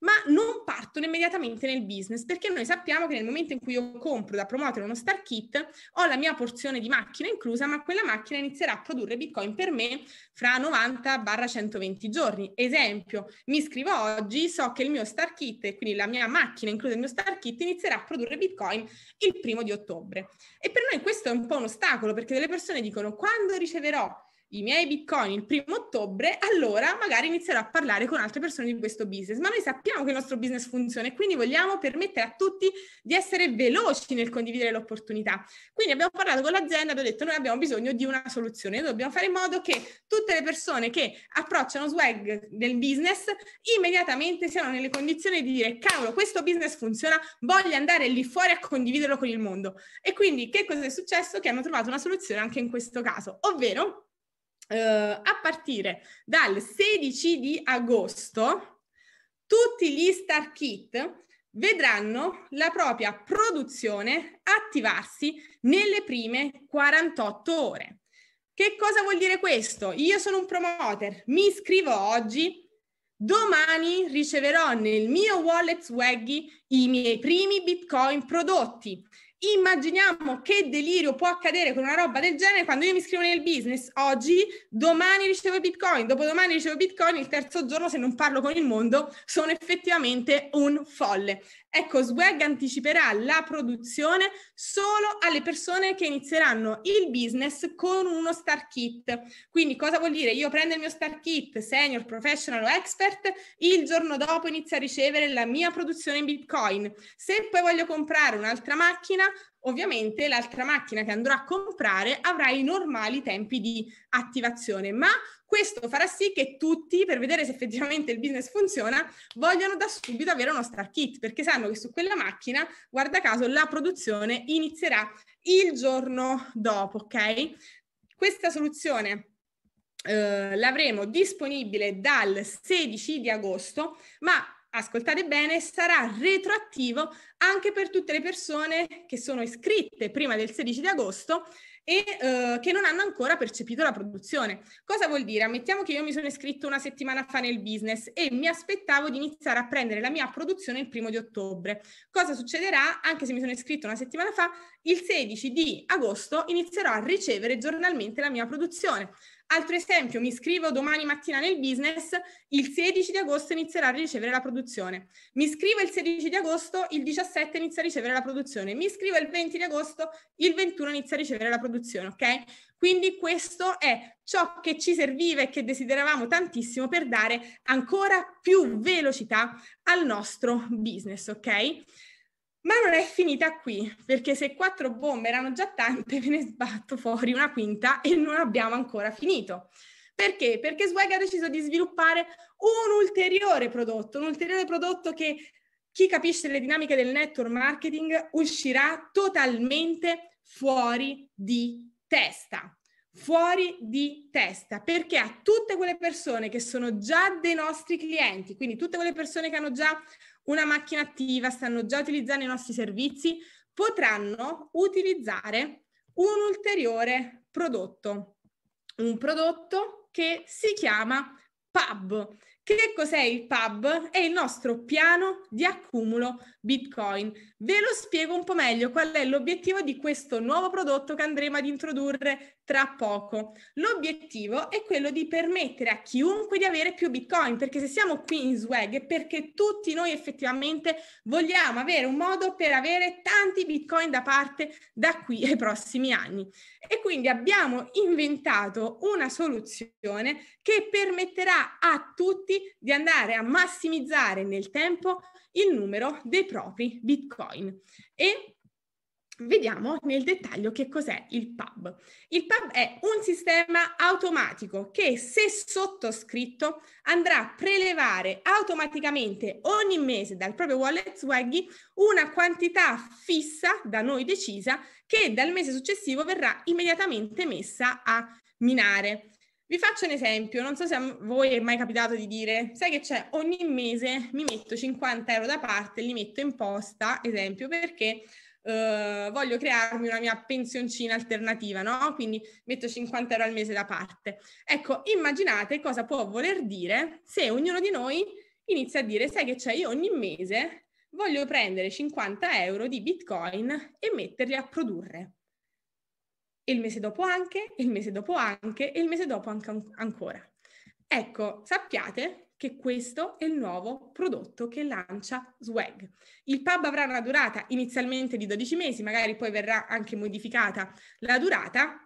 ma non partono immediatamente nel business, perché noi sappiamo che nel momento in cui io compro da promuovere uno star kit, ho la mia porzione di macchina inclusa, ma quella macchina inizierà a produrre Bitcoin per me fra 90-120 giorni. Esempio, mi iscrivo oggi, so che il mio star kit e quindi la mia macchina include il mio star kit inizierà a produrre bitcoin il primo di ottobre. E per noi questo è un po' un ostacolo perché delle persone dicono quando riceverò i miei bitcoin il primo ottobre, allora magari inizierò a parlare con altre persone di questo business. Ma noi sappiamo che il nostro business funziona e quindi vogliamo permettere a tutti di essere veloci nel condividere l'opportunità. Quindi abbiamo parlato con l'azienda, e abbiamo detto noi abbiamo bisogno di una soluzione, dobbiamo fare in modo che tutte le persone che approcciano swag nel business immediatamente siano nelle condizioni di dire cavolo, questo business funziona, voglio andare lì fuori a condividerlo con il mondo. E quindi che cosa è successo? Che hanno trovato una soluzione anche in questo caso, ovvero eh, a partire dal 16 di agosto tutti gli Star Kit vedranno la propria produzione attivarsi nelle prime 48 ore. Che cosa vuol dire questo? Io sono un promoter, mi iscrivo oggi, domani riceverò nel mio wallet Swaggy i miei primi Bitcoin prodotti immaginiamo che delirio può accadere con una roba del genere quando io mi iscrivo nel business oggi, domani ricevo bitcoin, dopodomani ricevo bitcoin, il terzo giorno se non parlo con il mondo sono effettivamente un folle. Ecco, Swag anticiperà la produzione solo alle persone che inizieranno il business con uno star kit. Quindi cosa vuol dire? Io prendo il mio star kit, senior, professional o expert, il giorno dopo inizio a ricevere la mia produzione in Bitcoin. Se poi voglio comprare un'altra macchina, ovviamente l'altra macchina che andrò a comprare avrà i normali tempi di attivazione, ma questo farà sì che tutti, per vedere se effettivamente il business funziona, vogliano da subito avere uno star kit, perché sanno che su quella macchina, guarda caso, la produzione inizierà il giorno dopo, ok? Questa soluzione eh, l'avremo disponibile dal 16 di agosto, ma ascoltate bene, sarà retroattivo anche per tutte le persone che sono iscritte prima del 16 di agosto e eh, che non hanno ancora percepito la produzione. Cosa vuol dire? Ammettiamo che io mi sono iscritto una settimana fa nel business e mi aspettavo di iniziare a prendere la mia produzione il primo di ottobre. Cosa succederà? Anche se mi sono iscritto una settimana fa, il 16 di agosto inizierò a ricevere giornalmente la mia produzione. Altro esempio, mi iscrivo domani mattina nel business, il 16 di agosto inizierà a ricevere la produzione. Mi iscrivo il 16 di agosto, il 17 inizia a ricevere la produzione. Mi iscrivo il 20 di agosto, il 21 inizia a ricevere la produzione, ok? Quindi questo è ciò che ci serviva e che desideravamo tantissimo per dare ancora più velocità al nostro business, ok? Ma non è finita qui, perché se quattro bombe erano già tante, ve ne sbatto fuori una quinta e non abbiamo ancora finito. Perché? Perché Swag ha deciso di sviluppare un ulteriore prodotto, un ulteriore prodotto che chi capisce le dinamiche del network marketing uscirà totalmente fuori di testa. Fuori di testa, perché a tutte quelle persone che sono già dei nostri clienti, quindi tutte quelle persone che hanno già una macchina attiva, stanno già utilizzando i nostri servizi, potranno utilizzare un ulteriore prodotto, un prodotto che si chiama Pub che cos'è il PUB? È il nostro piano di accumulo Bitcoin. Ve lo spiego un po' meglio qual è l'obiettivo di questo nuovo prodotto che andremo ad introdurre tra poco. L'obiettivo è quello di permettere a chiunque di avere più Bitcoin, perché se siamo qui in swag è perché tutti noi effettivamente vogliamo avere un modo per avere tanti Bitcoin da parte da qui ai prossimi anni. E quindi abbiamo inventato una soluzione che permetterà a tutti clienti di andare a massimizzare nel tempo il numero dei propri bitcoin. E Vediamo nel dettaglio che cos'è il pub Il pub è un sistema automatico che se sottoscritto andrà a prelevare automaticamente ogni mese dal proprio wallet Swaggy una quantità fissa da noi decisa che dal mese successivo verrà immediatamente messa a minare. Vi faccio un esempio, non so se a voi è mai capitato di dire, sai che c'è, ogni mese mi metto 50 euro da parte, li metto in posta, esempio, perché eh, voglio crearmi una mia pensioncina alternativa, no? Quindi metto 50 euro al mese da parte. Ecco, immaginate cosa può voler dire se ognuno di noi inizia a dire, sai che c'è, io ogni mese voglio prendere 50 euro di bitcoin e metterli a produrre e il mese dopo anche, e il mese dopo anche e il mese dopo anche ancora. Ecco, sappiate che questo è il nuovo prodotto che lancia Swag. Il pub avrà una durata inizialmente di 12 mesi, magari poi verrà anche modificata la durata.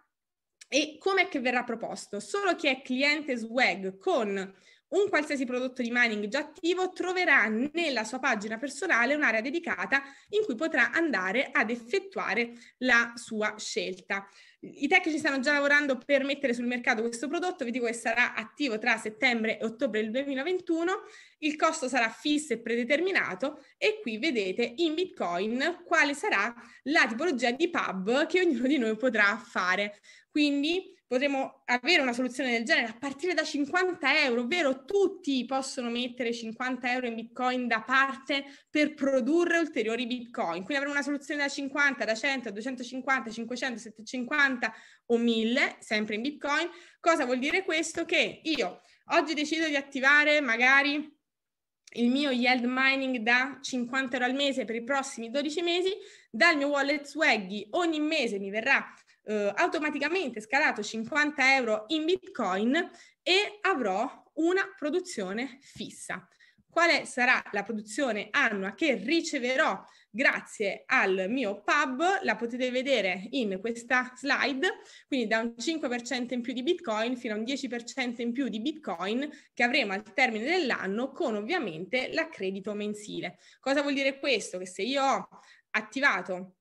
E come è che verrà proposto? Solo chi è cliente Swag con un qualsiasi prodotto di mining già attivo troverà nella sua pagina personale un'area dedicata in cui potrà andare ad effettuare la sua scelta. I tecnici stanno già lavorando per mettere sul mercato questo prodotto, vi dico che sarà attivo tra settembre e ottobre del 2021, il costo sarà fisso e predeterminato e qui vedete in Bitcoin quale sarà la tipologia di pub che ognuno di noi potrà fare. Quindi potremmo avere una soluzione del genere a partire da 50 euro, ovvero tutti possono mettere 50 euro in bitcoin da parte per produrre ulteriori bitcoin. Quindi avremo una soluzione da 50, da 100, 250, 500, 750 o 1000, sempre in bitcoin. Cosa vuol dire questo? Che io oggi decido di attivare magari il mio yield mining da 50 euro al mese per i prossimi 12 mesi, dal mio wallet Swaggy ogni mese mi verrà eh, automaticamente scalato 50 euro in bitcoin e avrò una produzione fissa. Quale sarà la produzione annua che riceverò grazie al mio pub? La potete vedere in questa slide, quindi da un 5% in più di Bitcoin fino a un 10% in più di Bitcoin che avremo al termine dell'anno con ovviamente l'accredito mensile. Cosa vuol dire questo? Che se io ho attivato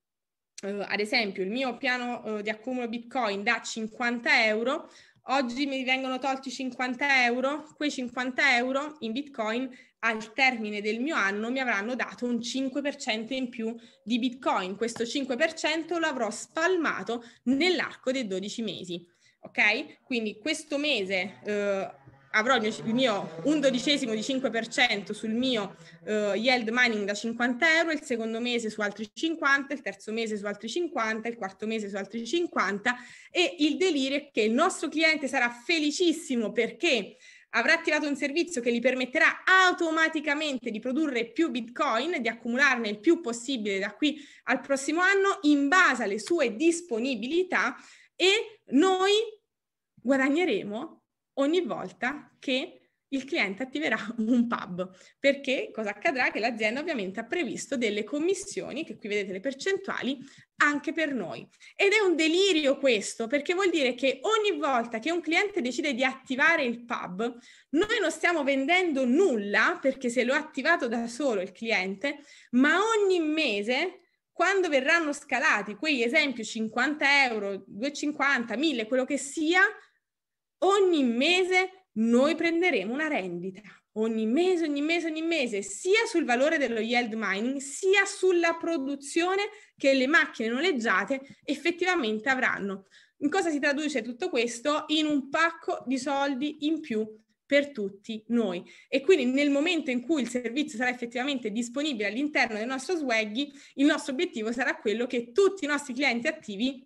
eh, ad esempio il mio piano eh, di accumulo Bitcoin da 50 euro, oggi mi vengono tolti 50 euro, quei 50 euro in Bitcoin al termine del mio anno mi avranno dato un 5% in più di Bitcoin. Questo 5% lo avrò spalmato nell'arco dei 12 mesi. Ok? Quindi questo mese eh, avrò il mio, il di 5% sul mio uh, yield mining da 50 euro, il secondo mese su altri 50, il terzo mese su altri 50, il quarto mese su altri 50 e il delirio è che il nostro cliente sarà felicissimo perché avrà attivato un servizio che gli permetterà automaticamente di produrre più bitcoin, di accumularne il più possibile da qui al prossimo anno in base alle sue disponibilità e noi guadagneremo ogni volta che il cliente attiverà un pub, perché cosa accadrà? Che l'azienda ovviamente ha previsto delle commissioni, che qui vedete le percentuali, anche per noi. Ed è un delirio questo, perché vuol dire che ogni volta che un cliente decide di attivare il pub, noi non stiamo vendendo nulla, perché se lo ha attivato da solo il cliente, ma ogni mese quando verranno scalati quegli esempi 50 euro, 250, 1000, quello che sia, ogni mese noi prenderemo una rendita. Ogni mese, ogni mese, ogni mese, sia sul valore dello yield mining, sia sulla produzione che le macchine noleggiate effettivamente avranno. In cosa si traduce tutto questo? In un pacco di soldi in più per tutti noi. E quindi nel momento in cui il servizio sarà effettivamente disponibile all'interno del nostro Swaggy, il nostro obiettivo sarà quello che tutti i nostri clienti attivi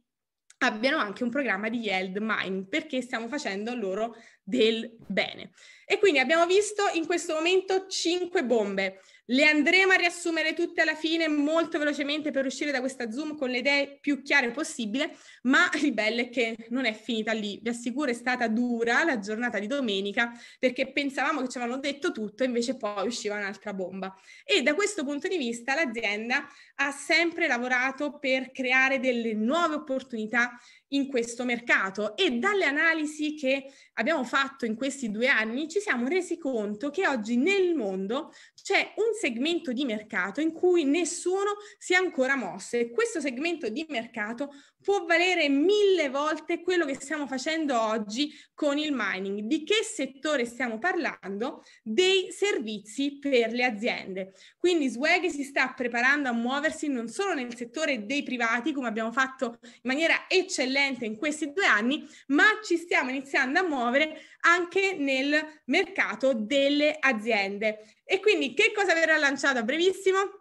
abbiano anche un programma di yield mining perché stiamo facendo loro del bene. E quindi abbiamo visto in questo momento cinque bombe. Le andremo a riassumere tutte alla fine molto velocemente per uscire da questa Zoom con le idee più chiare possibile, ma il bello è che non è finita lì. Vi assicuro è stata dura la giornata di domenica perché pensavamo che ci avevano detto tutto, invece poi usciva un'altra bomba. E da questo punto di vista l'azienda ha sempre lavorato per creare delle nuove opportunità in questo mercato e dalle analisi che abbiamo fatto in questi due anni ci siamo resi conto che oggi nel mondo c'è un segmento di mercato in cui nessuno si è ancora mosso e questo segmento di mercato può valere mille volte quello che stiamo facendo oggi con il mining. Di che settore stiamo parlando? Dei servizi per le aziende. Quindi Swag si sta preparando a muoversi non solo nel settore dei privati, come abbiamo fatto in maniera eccellente in questi due anni, ma ci stiamo iniziando a muovere anche nel mercato delle aziende. E quindi che cosa verrà lanciato a brevissimo?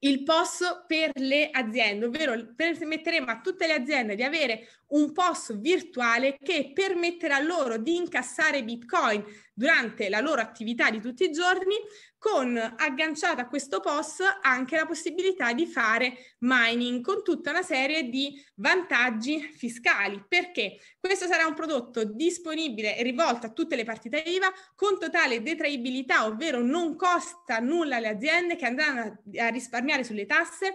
il POS per le aziende, ovvero permetteremo a tutte le aziende di avere un POS virtuale che permetterà loro di incassare Bitcoin durante la loro attività di tutti i giorni con agganciata a questo POS anche la possibilità di fare mining con tutta una serie di vantaggi fiscali perché questo sarà un prodotto disponibile e rivolto a tutte le partite IVA con totale detraibilità ovvero non costa nulla alle aziende che andranno a risparmiare sulle tasse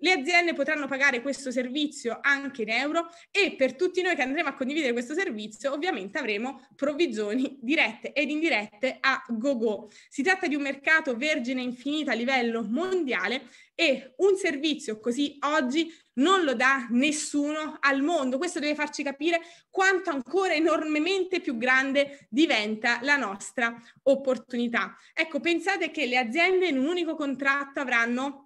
le aziende potranno pagare questo servizio anche in euro e per tutti noi che andremo a condividere questo servizio ovviamente avremo provvigioni dirette ed indirette a GoGo. Si tratta di un mercato vergine infinita a livello mondiale e un servizio così oggi non lo dà nessuno al mondo. Questo deve farci capire quanto ancora enormemente più grande diventa la nostra opportunità. Ecco, pensate che le aziende in un unico contratto avranno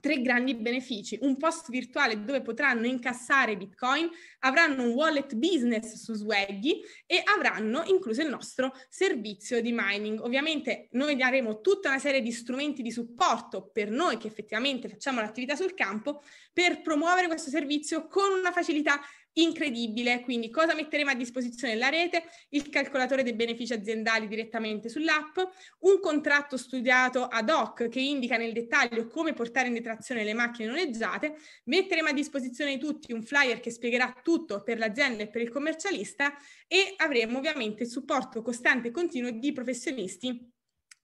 tre grandi benefici. Un post virtuale dove potranno incassare Bitcoin, avranno un wallet business su Swaggy e avranno incluso il nostro servizio di mining. Ovviamente noi daremo tutta una serie di strumenti di supporto per noi che effettivamente facciamo l'attività sul campo per promuovere questo servizio con una facilità incredibile. Quindi cosa metteremo a disposizione? La rete, il calcolatore dei benefici aziendali direttamente sull'app, un contratto studiato ad hoc che indica nel dettaglio come portare in detrazione le macchine noleggiate, metteremo a disposizione di tutti un flyer che spiegherà tutto per l'azienda e per il commercialista e avremo ovviamente il supporto costante e continuo di professionisti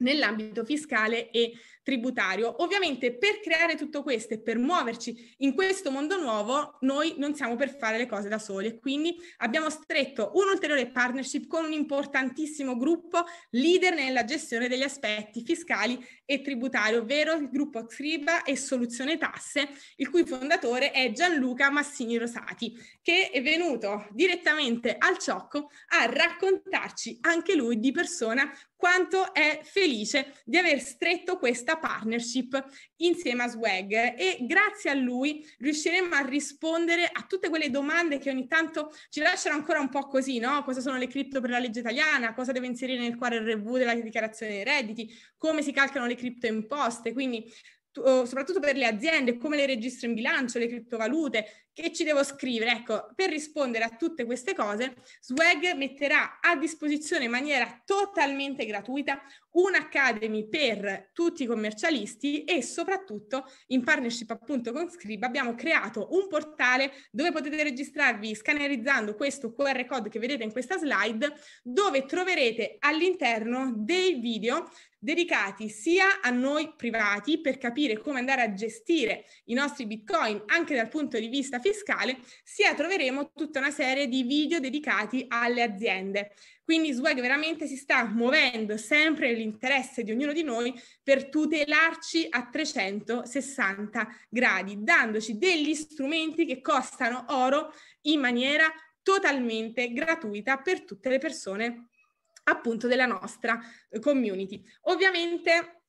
nell'ambito fiscale e tributario. Ovviamente per creare tutto questo e per muoverci in questo mondo nuovo, noi non siamo per fare le cose da soli e quindi abbiamo stretto un'ulteriore partnership con un importantissimo gruppo leader nella gestione degli aspetti fiscali e tributari, ovvero il gruppo Scriba e Soluzione Tasse, il cui fondatore è Gianluca Massini Rosati, che è venuto direttamente al Ciocco a raccontarci anche lui di persona quanto è felice di aver stretto questa questa partnership insieme a Swag e grazie a lui riusciremo a rispondere a tutte quelle domande che ogni tanto ci lasciano ancora un po' così, no? Cosa sono le cripto per la legge italiana? Cosa deve inserire nel quadro RV della dichiarazione dei redditi? Come si calcolano le cripto imposte? Quindi eh, soprattutto per le aziende, come le registro in bilancio, le criptovalute, che ci devo scrivere? Ecco, per rispondere a tutte queste cose, Swag metterà a disposizione in maniera totalmente gratuita un'academy per tutti i commercialisti e soprattutto in partnership appunto con Scrib abbiamo creato un portale dove potete registrarvi scannerizzando questo QR code che vedete in questa slide dove troverete all'interno dei video dedicati sia a noi privati per capire come andare a gestire i nostri bitcoin anche dal punto di vista fiscale, sia eh, troveremo tutta una serie di video dedicati alle aziende. Quindi Swag veramente si sta muovendo sempre nell'interesse di ognuno di noi per tutelarci a 360 gradi, dandoci degli strumenti che costano oro in maniera totalmente gratuita per tutte le persone appunto della nostra community. Ovviamente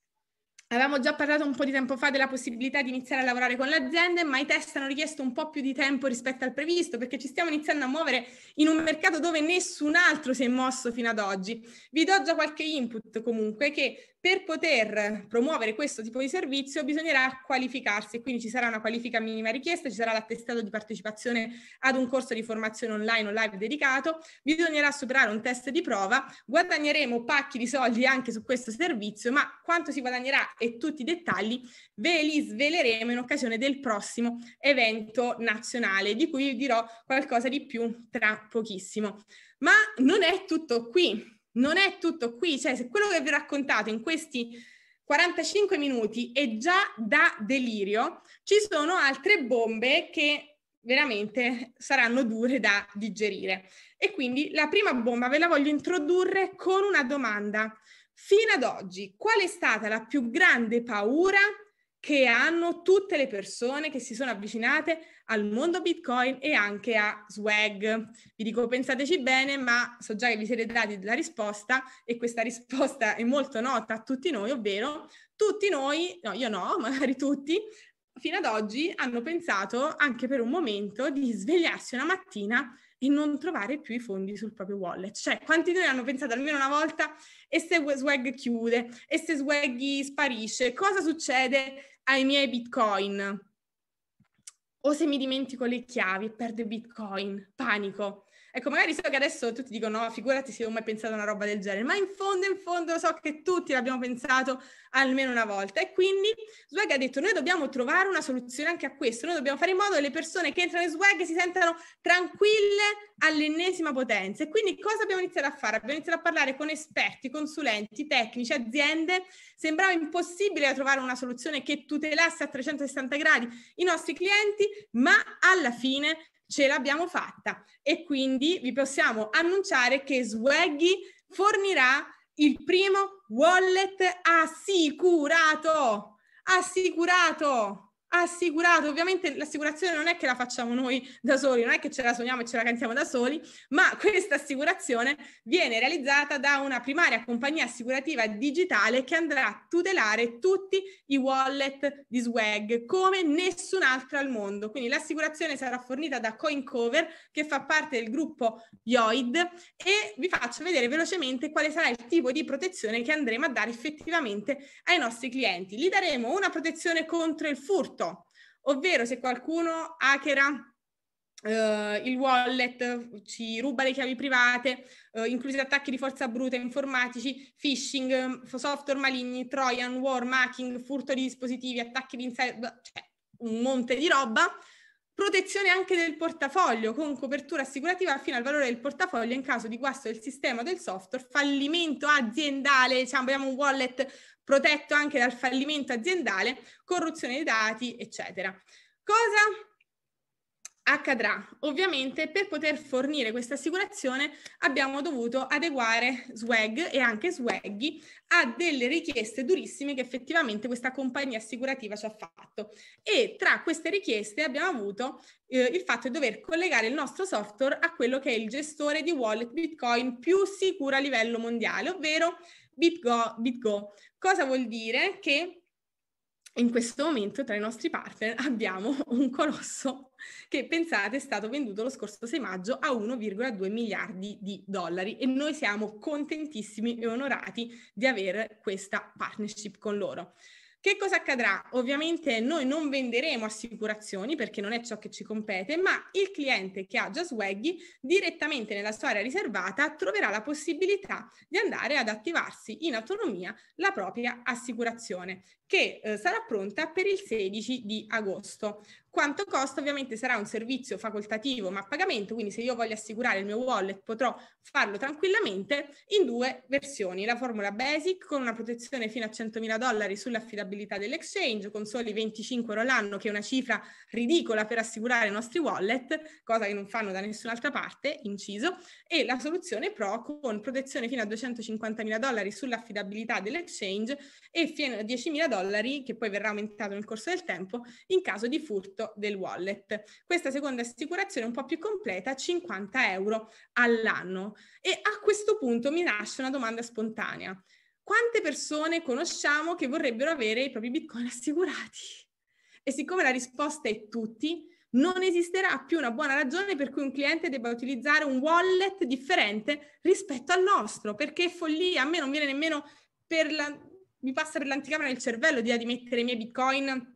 Avevamo già parlato un po' di tempo fa della possibilità di iniziare a lavorare con le aziende, ma i test hanno richiesto un po' più di tempo rispetto al previsto, perché ci stiamo iniziando a muovere in un mercato dove nessun altro si è mosso fino ad oggi. Vi do già qualche input comunque che per poter promuovere questo tipo di servizio bisognerà qualificarsi quindi ci sarà una qualifica minima richiesta, ci sarà l'attestato di partecipazione ad un corso di formazione online o live dedicato, bisognerà superare un test di prova, guadagneremo pacchi di soldi anche su questo servizio, ma quanto si guadagnerà e tutti i dettagli ve li sveleremo in occasione del prossimo evento nazionale, di cui vi dirò qualcosa di più tra pochissimo. Ma non è tutto qui non è tutto qui, cioè se quello che vi ho raccontato in questi 45 minuti è già da delirio, ci sono altre bombe che veramente saranno dure da digerire. E quindi la prima bomba ve la voglio introdurre con una domanda. Fino ad oggi, qual è stata la più grande paura che hanno tutte le persone che si sono avvicinate al mondo Bitcoin e anche a Swag. Vi dico pensateci bene, ma so già che vi siete dati la risposta e questa risposta è molto nota a tutti noi, ovvero tutti noi, no io no, magari tutti, fino ad oggi hanno pensato anche per un momento di svegliarsi una mattina e non trovare più i fondi sul proprio wallet. Cioè, quanti di noi hanno pensato almeno una volta e se Swag chiude, e se Swag sparisce, cosa succede ai miei bitcoin? o se mi dimentico le chiavi e perdo i bitcoin, panico. Ecco, magari so che adesso tutti dicono, no, figurati se ho mai pensato a una roba del genere, ma in fondo, in fondo so che tutti l'abbiamo pensato almeno una volta. E quindi Swag ha detto, noi dobbiamo trovare una soluzione anche a questo, noi dobbiamo fare in modo che le persone che entrano in Swag si sentano tranquille all'ennesima potenza. E quindi cosa abbiamo iniziato a fare? Abbiamo iniziato a parlare con esperti, consulenti, tecnici, aziende. Sembrava impossibile trovare una soluzione che tutelasse a 360 gradi i nostri clienti, ma alla fine ce l'abbiamo fatta e quindi vi possiamo annunciare che Swaggy fornirà il primo wallet assicurato. Assicurato! assicurato, ovviamente l'assicurazione non è che la facciamo noi da soli, non è che ce la suoniamo e ce la cantiamo da soli, ma questa assicurazione viene realizzata da una primaria compagnia assicurativa digitale che andrà a tutelare tutti i wallet di swag come nessun altro al mondo. Quindi l'assicurazione sarà fornita da CoinCover che fa parte del gruppo Yoid e vi faccio vedere velocemente quale sarà il tipo di protezione che andremo a dare effettivamente ai nostri clienti. Gli daremo una protezione contro il furto prodotto, ovvero se qualcuno hackera Uh, il wallet ci ruba le chiavi private, uh, inclusi attacchi di forza bruta informatici, phishing, software maligni, trojan, war, hacking, furto di dispositivi, attacchi di insider, cioè un monte di roba. Protezione anche del portafoglio con copertura assicurativa fino al valore del portafoglio in caso di guasto del sistema del software, fallimento aziendale, diciamo abbiamo un wallet protetto anche dal fallimento aziendale, corruzione dei dati, eccetera. Cosa accadrà? Ovviamente per poter fornire questa assicurazione abbiamo dovuto adeguare SWAG e anche SWAGGY a delle richieste durissime che effettivamente questa compagnia assicurativa ci ha fatto e tra queste richieste abbiamo avuto eh, il fatto di dover collegare il nostro software a quello che è il gestore di wallet Bitcoin più sicuro a livello mondiale, ovvero BitGo, BitGo. Cosa vuol dire? Che in questo momento tra i nostri partner abbiamo un colosso che pensate è stato venduto lo scorso 6 maggio a 1,2 miliardi di dollari e noi siamo contentissimi e onorati di avere questa partnership con loro. Che cosa accadrà? Ovviamente noi non venderemo assicurazioni perché non è ciò che ci compete, ma il cliente che ha già Swaggy direttamente nella sua area riservata troverà la possibilità di andare ad attivarsi in autonomia la propria assicurazione che eh, sarà pronta per il 16 di agosto. Quanto costa ovviamente sarà un servizio facoltativo ma a pagamento, quindi se io voglio assicurare il mio wallet potrò farlo tranquillamente in due versioni, la formula basic con una protezione fino a 100.000 dollari sull'affidabilità dell'exchange con soli 25 euro l'anno che è una cifra ridicola per assicurare i nostri wallet, cosa che non fanno da nessun'altra parte, inciso, e la soluzione pro con protezione fino a 250.000 dollari sull'affidabilità dell'exchange e fino a 10.000 dollari che poi verrà aumentato nel corso del tempo in caso di furto affitto del wallet. Questa seconda assicurazione un po' più completa, 50 euro all'anno. E a questo punto mi nasce una domanda spontanea. Quante persone conosciamo che vorrebbero avere i propri bitcoin assicurati? E siccome la risposta è tutti, non esisterà più una buona ragione per cui un cliente debba utilizzare un wallet differente rispetto al nostro, perché è follia, a me non viene nemmeno per la... mi passa per l'anticamera del cervello l'idea di mettere i miei bitcoin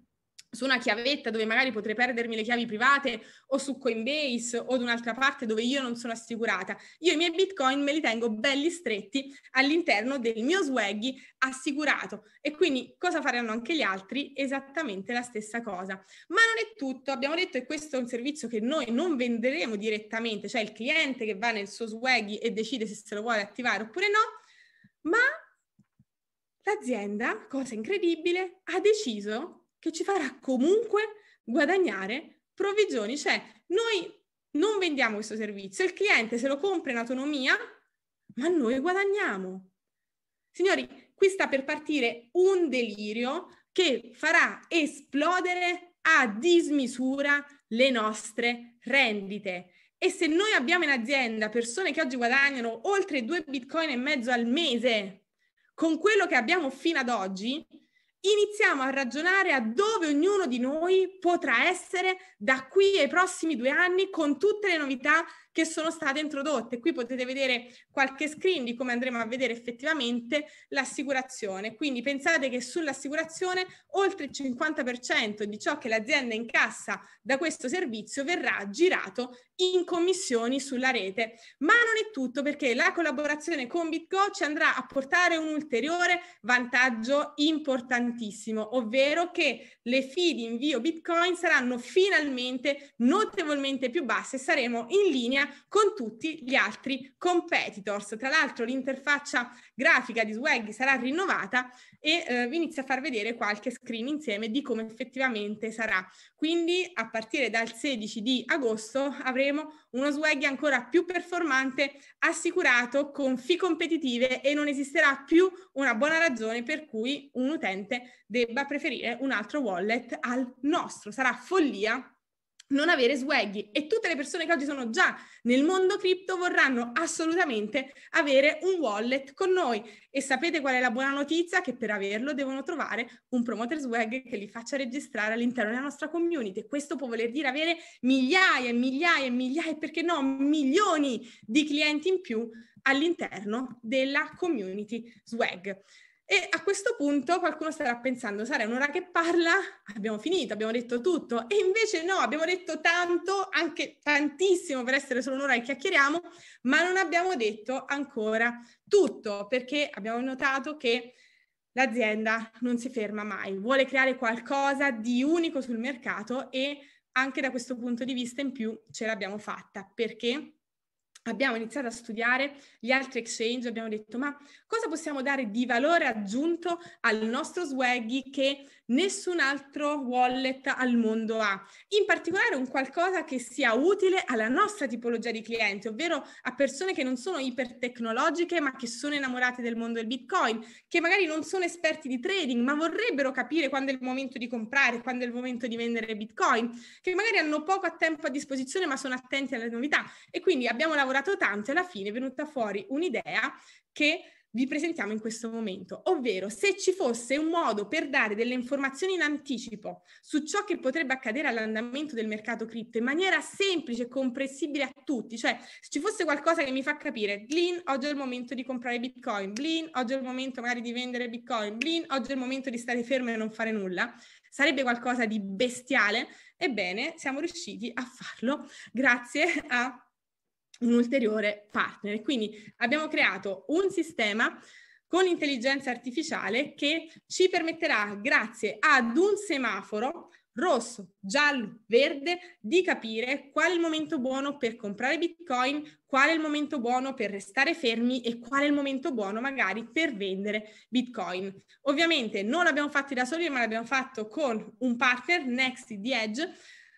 su una chiavetta dove magari potrei perdermi le chiavi private o su Coinbase o da un'altra parte dove io non sono assicurata. Io i miei bitcoin me li tengo belli stretti all'interno del mio swaggy assicurato e quindi cosa faranno anche gli altri? Esattamente la stessa cosa. Ma non è tutto, abbiamo detto che questo è un servizio che noi non venderemo direttamente, cioè il cliente che va nel suo swaggy e decide se se lo vuole attivare oppure no, ma l'azienda, cosa incredibile, ha deciso che ci farà comunque guadagnare provvigioni. Cioè, noi non vendiamo questo servizio, il cliente se lo compra in autonomia, ma noi guadagniamo. Signori, qui sta per partire un delirio che farà esplodere a dismisura le nostre rendite. E se noi abbiamo in azienda persone che oggi guadagnano oltre 2 bitcoin e mezzo al mese, con quello che abbiamo fino ad oggi, iniziamo a ragionare a dove ognuno di noi potrà essere da qui ai prossimi due anni con tutte le novità che sono state introdotte. Qui potete vedere qualche screen di come andremo a vedere effettivamente l'assicurazione. Quindi pensate che sull'assicurazione oltre il 50% di ciò che l'azienda incassa da questo servizio verrà girato in commissioni sulla rete. Ma non è tutto perché la collaborazione con BitGo ci andrà a portare un ulteriore vantaggio importantissimo, ovvero che le fee di invio Bitcoin saranno finalmente notevolmente più basse e saremo in linea con tutti gli altri competitors. Tra l'altro l'interfaccia grafica di Swag sarà rinnovata e eh, vi inizio a far vedere qualche screen insieme di come effettivamente sarà. Quindi a partire dal 16 di agosto avremo uno Swag ancora più performante, assicurato con FI competitive e non esisterà più una buona ragione per cui un utente debba preferire un altro wallet al nostro. Sarà follia non avere swaggy e tutte le persone che oggi sono già nel mondo cripto vorranno assolutamente avere un wallet con noi e sapete qual è la buona notizia? Che per averlo devono trovare un promoter swag che li faccia registrare all'interno della nostra community questo può voler dire avere migliaia e migliaia e migliaia e perché no milioni di clienti in più all'interno della community swag. E a questo punto qualcuno starà pensando, Sara, è un'ora che parla, abbiamo finito, abbiamo detto tutto. E invece no, abbiamo detto tanto, anche tantissimo per essere solo un'ora che chiacchieriamo, ma non abbiamo detto ancora tutto, perché abbiamo notato che l'azienda non si ferma mai, vuole creare qualcosa di unico sul mercato e anche da questo punto di vista in più ce l'abbiamo fatta, perché abbiamo iniziato a studiare gli altri exchange, abbiamo detto ma cosa possiamo dare di valore aggiunto al nostro swaggy che nessun altro wallet al mondo ha. In particolare un qualcosa che sia utile alla nostra tipologia di cliente, ovvero a persone che non sono ipertecnologiche ma che sono innamorate del mondo del Bitcoin, che magari non sono esperti di trading ma vorrebbero capire quando è il momento di comprare, quando è il momento di vendere Bitcoin, che magari hanno poco tempo a disposizione ma sono attenti alle novità e quindi abbiamo lavorato tanto e alla fine è venuta fuori un'idea che vi presentiamo in questo momento, ovvero se ci fosse un modo per dare delle informazioni in anticipo su ciò che potrebbe accadere all'andamento del mercato cripto in maniera semplice e comprensibile a tutti, cioè se ci fosse qualcosa che mi fa capire, blin, oggi è il momento di comprare bitcoin, blin, oggi è il momento magari di vendere bitcoin, blin, oggi è il momento di stare fermo e non fare nulla, sarebbe qualcosa di bestiale, ebbene siamo riusciti a farlo grazie a un ulteriore partner. Quindi abbiamo creato un sistema con intelligenza artificiale che ci permetterà, grazie ad un semaforo rosso, giallo, verde, di capire qual è il momento buono per comprare Bitcoin, qual è il momento buono per restare fermi e qual è il momento buono magari per vendere Bitcoin. Ovviamente non l'abbiamo fatto da soli, ma l'abbiamo fatto con un partner, Next di Edge,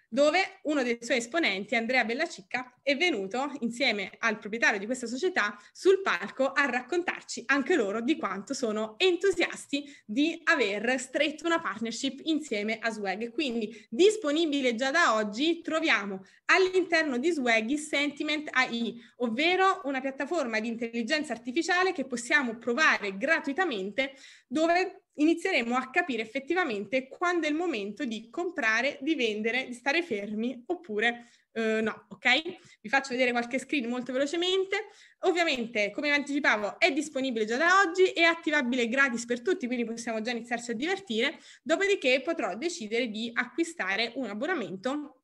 dove uno dei suoi esponenti, Andrea Bellacicca, è venuto insieme al proprietario di questa società sul palco a raccontarci anche loro di quanto sono entusiasti di aver stretto una partnership insieme a Swag. Quindi disponibile già da oggi troviamo all'interno di Swag Sentiment AI, ovvero una piattaforma di intelligenza artificiale che possiamo provare gratuitamente dove inizieremo a capire effettivamente quando è il momento di comprare, di vendere, di stare fermi oppure eh, no, ok? Vi faccio vedere qualche screen molto velocemente. Ovviamente, come anticipavo, è disponibile già da oggi, è attivabile gratis per tutti, quindi possiamo già iniziarci a divertire, dopodiché potrò decidere di acquistare un abbonamento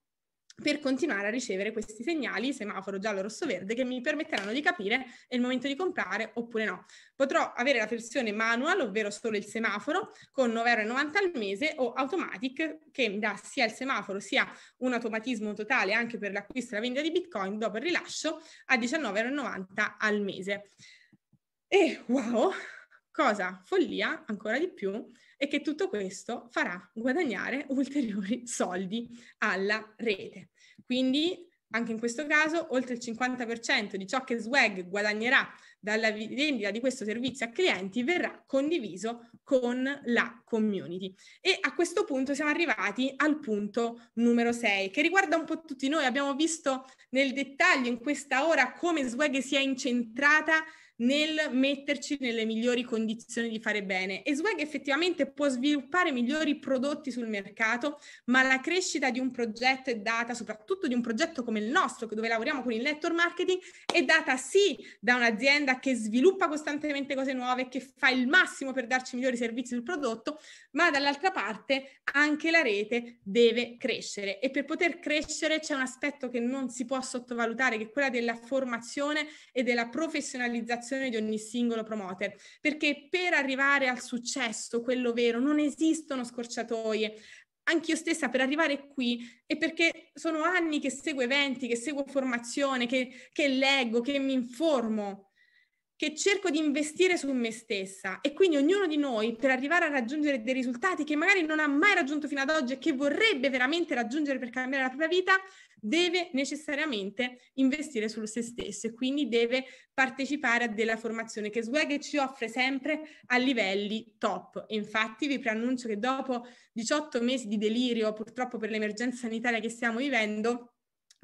per continuare a ricevere questi segnali semaforo giallo, rosso, verde che mi permetteranno di capire è il momento di comprare oppure no. Potrò avere la versione manual, ovvero solo il semaforo, con 9,90 euro al mese o automatic che mi dà sia il semaforo sia un automatismo totale anche per l'acquisto e la vendita di bitcoin dopo il rilascio a 19,90 euro al mese. E wow, cosa follia ancora di più, e che tutto questo farà guadagnare ulteriori soldi alla rete. Quindi anche in questo caso oltre il 50% di ciò che Swag guadagnerà dalla vendita di questo servizio a clienti verrà condiviso con la community. E a questo punto siamo arrivati al punto numero 6 che riguarda un po' tutti noi. Abbiamo visto nel dettaglio in questa ora come Swag si è incentrata nel metterci nelle migliori condizioni di fare bene. E Swag effettivamente può sviluppare migliori prodotti sul mercato, ma la crescita di un progetto è data, soprattutto di un progetto come il nostro, dove lavoriamo con il network marketing, è data sì da un'azienda che sviluppa costantemente cose nuove, che fa il massimo per darci migliori servizi sul prodotto, ma dall'altra parte anche la rete deve crescere. E per poter crescere c'è un aspetto che non si può sottovalutare, che è quella della formazione e della professionalizzazione motivazione di ogni singolo promoter, perché per arrivare al successo, quello vero, non esistono scorciatoie. Anch'io stessa per arrivare qui è perché sono anni che seguo eventi, che seguo formazione, che, che leggo, che mi informo che cerco di investire su me stessa e quindi ognuno di noi per arrivare a raggiungere dei risultati che magari non ha mai raggiunto fino ad oggi e che vorrebbe veramente raggiungere per cambiare la propria vita, deve necessariamente investire su se stesso e quindi deve partecipare a della formazione che Swag ci offre sempre a livelli top. E infatti vi preannuncio che dopo 18 mesi di delirio, purtroppo per l'emergenza sanitaria che stiamo vivendo,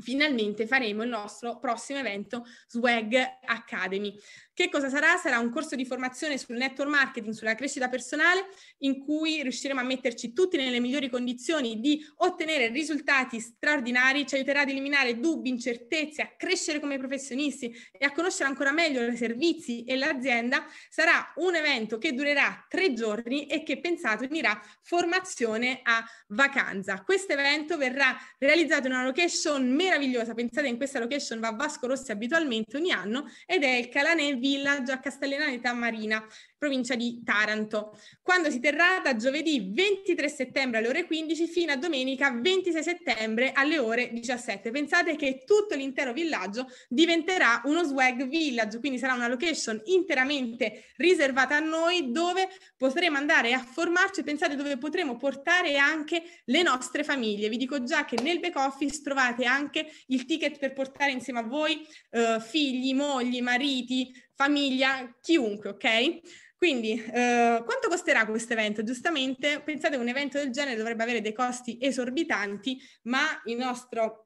finalmente faremo il nostro prossimo evento Swag Academy. Che cosa sarà? Sarà un corso di formazione sul network marketing, sulla crescita personale, in cui riusciremo a metterci tutti nelle migliori condizioni di ottenere risultati straordinari, ci aiuterà ad eliminare dubbi, incertezze, a crescere come professionisti e a conoscere ancora meglio i servizi e l'azienda. Sarà un evento che durerà tre giorni e che pensato unirà formazione a vacanza. Questo evento verrà realizzato in una location meravigliosa, pensate in questa location va Vasco Rossi abitualmente ogni anno ed è il Calanelvi Village a Castellina di Tamarina, provincia di Taranto, quando si terrà da giovedì 23 settembre alle ore 15 fino a domenica 26 settembre alle ore 17. Pensate che tutto l'intero villaggio diventerà uno swag village, quindi sarà una location interamente riservata a noi dove potremo andare a formarci e pensate dove potremo portare anche le nostre famiglie. Vi dico già che nel back office trovate anche il ticket per portare insieme a voi eh, figli, mogli, mariti, famiglia, chiunque, ok? Quindi, eh, quanto costerà questo evento? Giustamente, pensate che un evento del genere dovrebbe avere dei costi esorbitanti, ma il nostro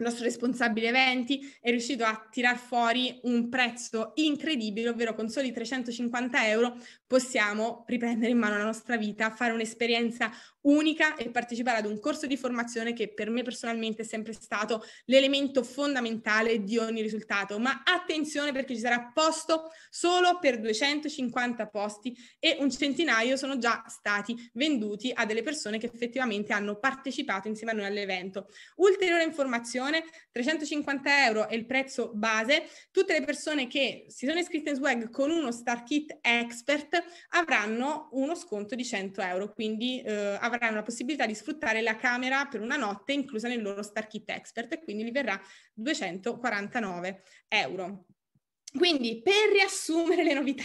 il nostro responsabile eventi è riuscito a tirar fuori un prezzo incredibile, ovvero con soli 350 euro possiamo riprendere in mano la nostra vita, fare un'esperienza unica e partecipare ad un corso di formazione che per me personalmente è sempre stato l'elemento fondamentale di ogni risultato. Ma attenzione perché ci sarà posto solo per 250 posti e un centinaio sono già stati venduti a delle persone che effettivamente hanno partecipato insieme a noi all'evento. Ulteriore informazione, 350 euro è il prezzo base. Tutte le persone che si sono iscritte in Swag con uno Star Kit Expert avranno uno sconto di 100 euro, quindi eh, avranno avranno la possibilità di sfruttare la camera per una notte inclusa nel loro Star Kit Expert e quindi li verrà 249 euro. Quindi per riassumere le novità,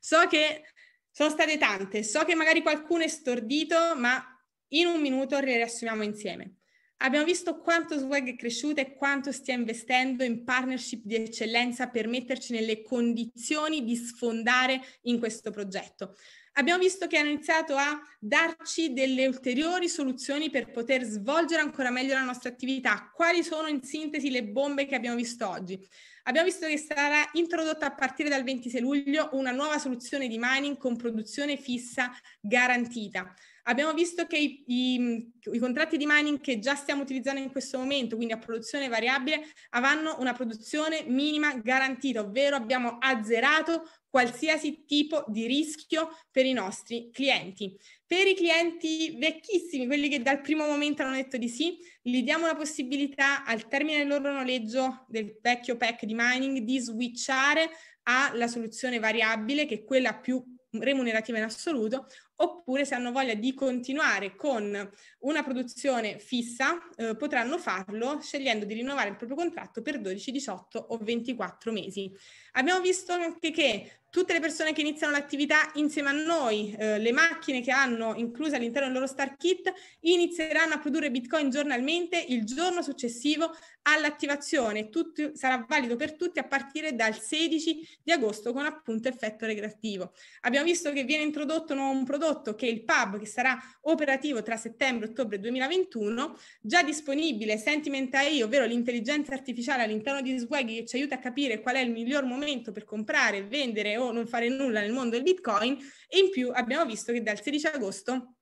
so che sono state tante, so che magari qualcuno è stordito, ma in un minuto le riassumiamo insieme. Abbiamo visto quanto Swag è cresciuto e quanto stia investendo in partnership di eccellenza per metterci nelle condizioni di sfondare in questo progetto abbiamo visto che hanno iniziato a darci delle ulteriori soluzioni per poter svolgere ancora meglio la nostra attività. Quali sono in sintesi le bombe che abbiamo visto oggi? Abbiamo visto che sarà introdotta a partire dal 26 luglio una nuova soluzione di mining con produzione fissa garantita. Abbiamo visto che i, i, i, contratti di mining che già stiamo utilizzando in questo momento, quindi a produzione variabile, avranno una produzione minima garantita, ovvero abbiamo azzerato qualsiasi tipo di rischio per i nostri clienti. Per i clienti vecchissimi, quelli che dal primo momento hanno detto di sì, gli diamo la possibilità al termine del loro noleggio del vecchio pack di mining di switchare alla soluzione variabile che è quella più remunerativa in assoluto, oppure se hanno voglia di continuare con una produzione fissa, eh, potranno farlo scegliendo di rinnovare il proprio contratto per 12, 18 o 24 mesi. Abbiamo visto anche che tutte le persone che iniziano l'attività insieme a noi, eh, le macchine che hanno incluse all'interno del loro star kit, inizieranno a produrre bitcoin giornalmente il giorno successivo all'attivazione tutto, sarà valido per tutti a partire dal 16 di agosto con appunto effetto regressivo. Abbiamo visto che viene introdotto un nuovo prodotto che è il PUB che sarà operativo tra settembre e ottobre 2021, già disponibile Sentiment AI, ovvero l'intelligenza artificiale all'interno di Swaggy che ci aiuta a capire qual è il miglior momento per comprare, vendere o non fare nulla nel mondo del Bitcoin e in più abbiamo visto che dal 16 agosto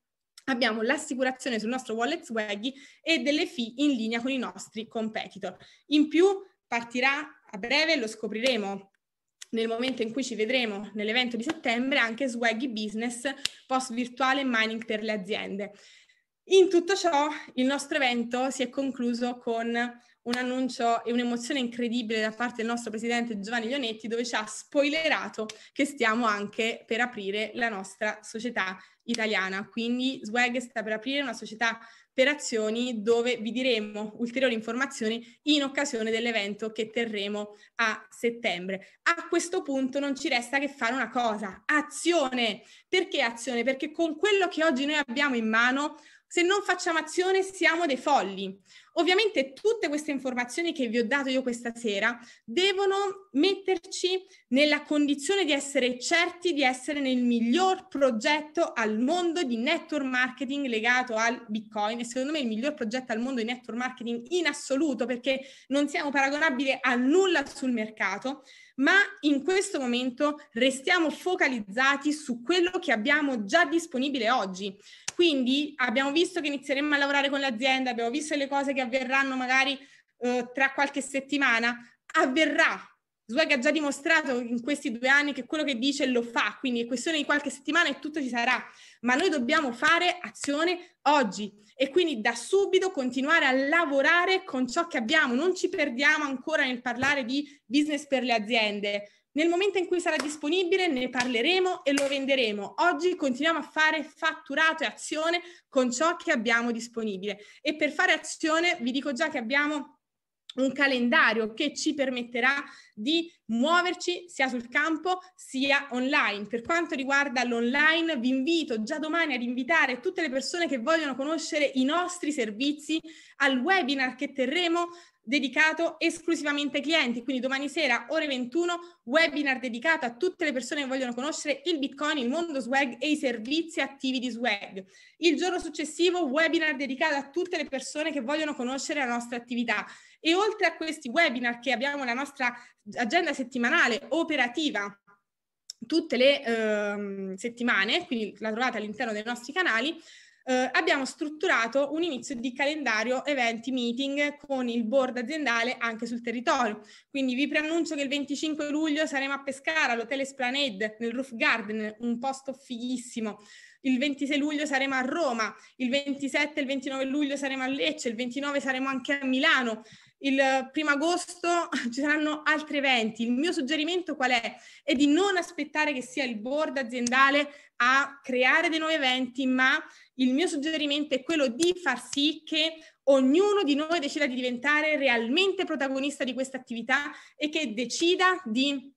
abbiamo l'assicurazione sul nostro wallet Swaggy e delle fee in linea con i nostri competitor. In più partirà a breve, lo scopriremo nel momento in cui ci vedremo nell'evento di settembre, anche Swaggy Business post virtuale mining per le aziende. In tutto ciò il nostro evento si è concluso con un annuncio e un'emozione incredibile da parte del nostro presidente Giovanni Leonetti dove ci ha spoilerato che stiamo anche per aprire la nostra società italiana. Quindi Swag sta per aprire una società per azioni dove vi diremo ulteriori informazioni in occasione dell'evento che terremo a settembre. A questo punto non ci resta che fare una cosa, azione. Perché azione? Perché con quello che oggi noi abbiamo in mano se non facciamo azione siamo dei folli. Ovviamente tutte queste informazioni che vi ho dato io questa sera devono metterci nella condizione di essere certi di essere nel miglior progetto al mondo di network marketing legato al Bitcoin e secondo me il miglior progetto al mondo di network marketing in assoluto perché non siamo paragonabili a nulla sul mercato ma in questo momento restiamo focalizzati su quello che abbiamo già disponibile oggi. Quindi abbiamo visto che inizieremo a lavorare con l'azienda, abbiamo visto le cose che avverranno magari eh, tra qualche settimana, avverrà Swag ha già dimostrato in questi due anni che quello che dice lo fa, quindi è questione di qualche settimana e tutto ci sarà, ma noi dobbiamo fare azione oggi e quindi da subito continuare a lavorare con ciò che abbiamo, non ci perdiamo ancora nel parlare di business per le aziende. Nel momento in cui sarà disponibile ne parleremo e lo venderemo. Oggi continuiamo a fare fatturato e azione con ciò che abbiamo disponibile e per fare azione vi dico già che abbiamo un calendario che ci permetterà di muoverci sia sul campo sia online. Per quanto riguarda l'online, vi invito già domani ad invitare tutte le persone che vogliono conoscere i nostri servizi al webinar che terremo dedicato esclusivamente ai clienti, quindi domani sera ore 21 webinar dedicato a tutte le persone che vogliono conoscere il Bitcoin, il mondo swag e i servizi attivi di swag. Il giorno successivo webinar dedicato a tutte le persone che vogliono conoscere la nostra attività e oltre a questi webinar che abbiamo la nostra agenda settimanale operativa tutte le eh, settimane, quindi la trovate all'interno dei nostri canali, eh, abbiamo strutturato un inizio di calendario eventi meeting con il board aziendale anche sul territorio. Quindi vi preannuncio che il 25 luglio saremo a Pescara all'Hotel Esplanade nel Roof Garden, un posto fighissimo. Il 26 luglio saremo a Roma, il 27 e il 29 luglio saremo a Lecce, il 29 saremo anche a Milano. Il primo agosto ci saranno altri eventi. Il mio suggerimento qual è? È di non aspettare che sia il board aziendale a creare dei nuovi eventi, ma il mio suggerimento è quello di far sì che ognuno di noi decida di diventare realmente protagonista di questa attività e che decida di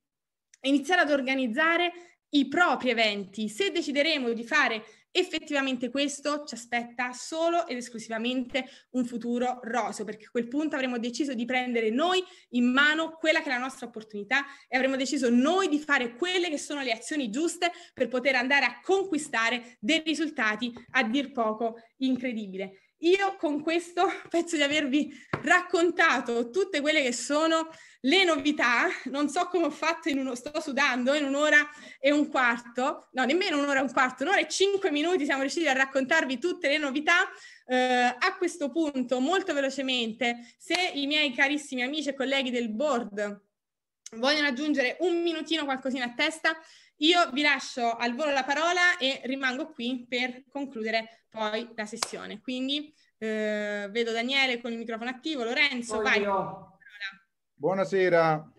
iniziare ad organizzare i propri eventi. Se decideremo di fare Effettivamente questo ci aspetta solo ed esclusivamente un futuro roseo, perché a quel punto avremo deciso di prendere noi in mano quella che è la nostra opportunità e avremo deciso noi di fare quelle che sono le azioni giuste per poter andare a conquistare dei risultati a dir poco incredibile. Io con questo penso di avervi raccontato tutte quelle che sono le novità, non so come ho fatto in uno, sto sudando in un'ora e un quarto, no nemmeno un'ora e un quarto, un'ora e cinque minuti siamo riusciti a raccontarvi tutte le novità. Eh, a questo punto molto velocemente, se i miei carissimi amici e colleghi del board vogliono aggiungere un minutino qualcosina a testa, io vi lascio al volo la parola e rimango qui per concludere poi la sessione. Quindi eh, vedo Daniele con il microfono attivo, Lorenzo, oh, vai. Buonasera.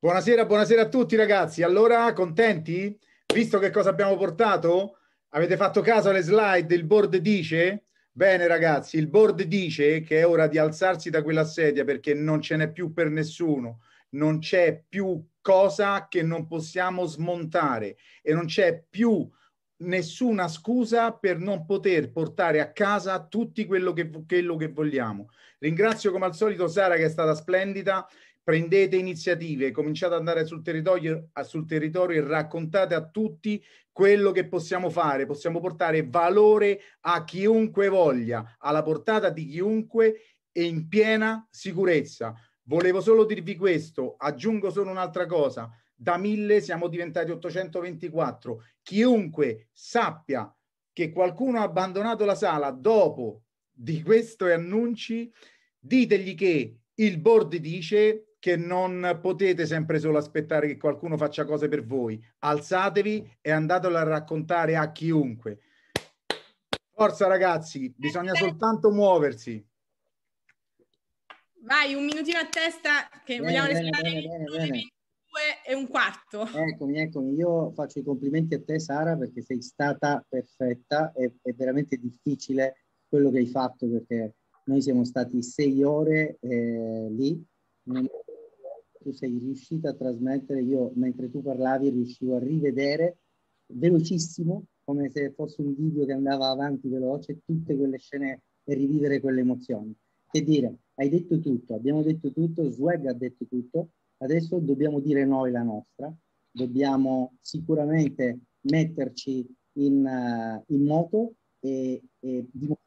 buonasera, buonasera a tutti ragazzi. Allora, contenti? Visto che cosa abbiamo portato? Avete fatto caso alle slide il board dice? Bene ragazzi, il board dice che è ora di alzarsi da quella sedia perché non ce n'è più per nessuno, non c'è più cosa che non possiamo smontare e non c'è più nessuna scusa per non poter portare a casa tutti quello che, quello che vogliamo. Ringrazio come al solito Sara che è stata splendida, prendete iniziative, cominciate ad andare sul territorio, sul territorio, e raccontate a tutti quello che possiamo fare, possiamo portare valore a chiunque voglia, alla portata di chiunque e in piena sicurezza. Volevo solo dirvi questo, aggiungo solo un'altra cosa, da 1000 siamo diventati 824. Chiunque sappia che qualcuno ha abbandonato la sala dopo di questo e annunci, ditegli che il board dice che non potete sempre solo aspettare che qualcuno faccia cose per voi. Alzatevi e andatelo a raccontare a chiunque. Forza ragazzi, bisogna soltanto muoversi. Vai, un minutino a testa che bene, vogliamo restare bene, bene, e un quarto. Eccomi, eccomi. Io faccio i complimenti a te, Sara, perché sei stata perfetta. È, è veramente difficile quello che hai fatto perché noi siamo stati sei ore eh, lì. Tu sei riuscita a trasmettere, io mentre tu parlavi riuscivo a rivedere velocissimo, come se fosse un video che andava avanti veloce, tutte quelle scene e rivivere quelle emozioni. Che dire, hai detto tutto, abbiamo detto tutto, Swag ha detto tutto, adesso dobbiamo dire noi la nostra, dobbiamo sicuramente metterci in, uh, in moto e, e dimostrare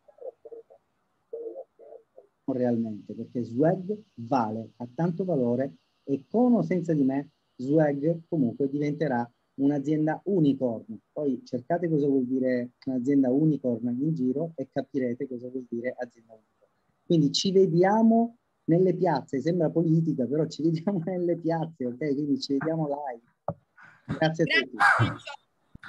realmente, perché Swag vale, ha tanto valore e con o senza di me Swag comunque diventerà un'azienda unicorn. Poi cercate cosa vuol dire un'azienda unicorn in giro e capirete cosa vuol dire azienda unicorn. Quindi ci vediamo nelle piazze, sembra politica, però ci vediamo nelle piazze, ok? Quindi ci vediamo live. Grazie a Grazie. tutti.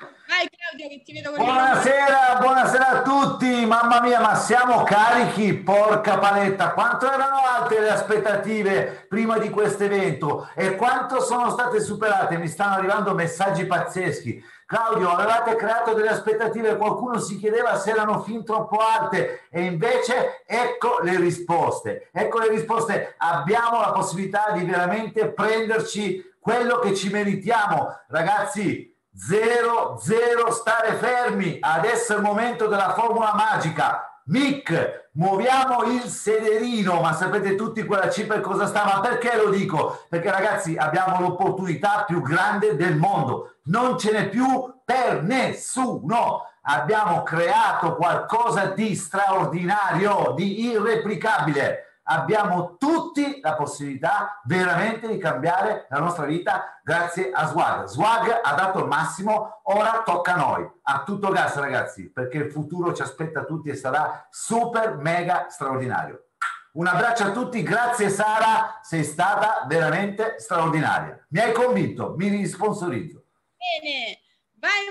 Vai Claudio che ti vedo buonasera, buonasera a tutti, mamma mia ma siamo carichi, porca paletta, quanto erano alte le aspettative prima di questo evento e quanto sono state superate, mi stanno arrivando messaggi pazzeschi, Claudio, avevate creato delle aspettative, qualcuno si chiedeva se erano fin troppo alte e invece ecco le risposte. Ecco le risposte, abbiamo la possibilità di veramente prenderci quello che ci meritiamo. Ragazzi, 0-0, stare fermi, adesso è il momento della formula magica. Mick, muoviamo il sederino, ma sapete tutti quella cifra per cosa sta, ma perché lo dico? Perché ragazzi abbiamo l'opportunità più grande del mondo, non ce n'è più per nessuno. Abbiamo creato qualcosa di straordinario, di irreplicabile abbiamo tutti la possibilità veramente di cambiare la nostra vita grazie a Swag. Swag ha dato il massimo, ora tocca a noi. A tutto gas ragazzi, perché il futuro ci aspetta a tutti e sarà super mega straordinario. Un abbraccio a tutti, grazie Sara, sei stata veramente straordinaria. Mi hai convinto, mi risponsorizzo. Bene, vai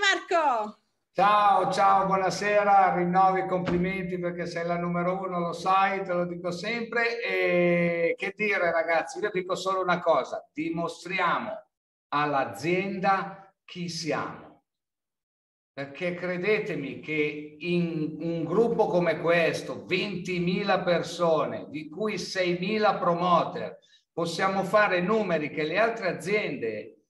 Marco. Ciao, ciao, buonasera, rinnovi i complimenti perché sei la numero uno, lo sai, te lo dico sempre. E che dire ragazzi, io dico solo una cosa, dimostriamo all'azienda chi siamo. Perché credetemi che in un gruppo come questo, 20.000 persone, di cui 6.000 promoter, possiamo fare numeri che le altre aziende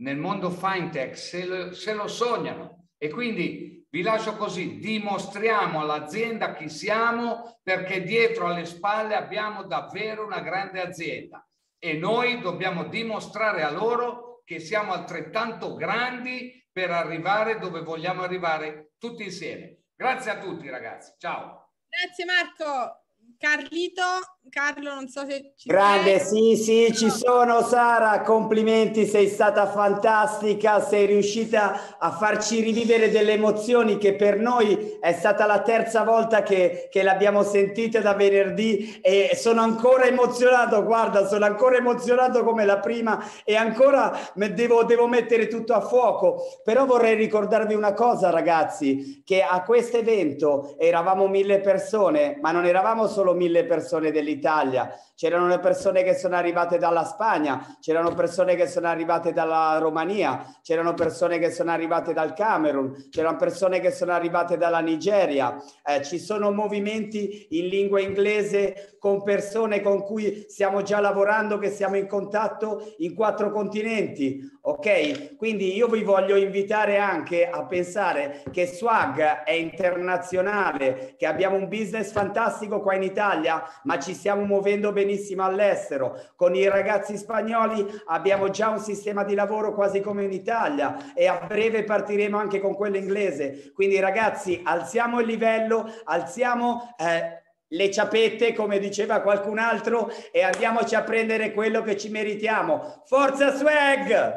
nel mondo fintech se lo, se lo sognano e quindi vi lascio così, dimostriamo all'azienda chi siamo perché dietro alle spalle abbiamo davvero una grande azienda e noi dobbiamo dimostrare a loro che siamo altrettanto grandi per arrivare dove vogliamo arrivare tutti insieme. Grazie a tutti ragazzi, ciao. Grazie Marco. Carlito, Carlo, non so se ci Grande, sei. sì, sì, ci sono Sara, complimenti, sei stata fantastica, sei riuscita a farci rivivere delle emozioni che per noi è stata la terza volta che, che l'abbiamo sentita da venerdì e sono ancora emozionato, guarda, sono ancora emozionato come la prima e ancora devo, devo mettere tutto a fuoco, però vorrei ricordarvi una cosa ragazzi, che a questo evento eravamo mille persone, ma non eravamo solo mille persone dell'Italia, dell'Italia, c'erano le persone che sono arrivate dalla Spagna, c'erano persone che sono arrivate dalla Romania, c'erano persone che sono arrivate dal Camerun, c'erano persone che sono arrivate dalla Nigeria, eh, ci sono movimenti in lingua inglese con persone con cui stiamo già lavorando, che siamo in contatto in quattro continenti, ok? Quindi io vi voglio invitare anche a pensare che Swag è internazionale, che abbiamo un business fantastico qua in Italia, ma ci stiamo muovendo benissimo all'estero. Con i ragazzi spagnoli abbiamo già un sistema di lavoro quasi come in Italia e a breve partiremo anche con quello inglese. Quindi ragazzi, alziamo il livello, alziamo... Eh, le ciapette, come diceva qualcun altro, e andiamoci a prendere quello che ci meritiamo. Forza Swag!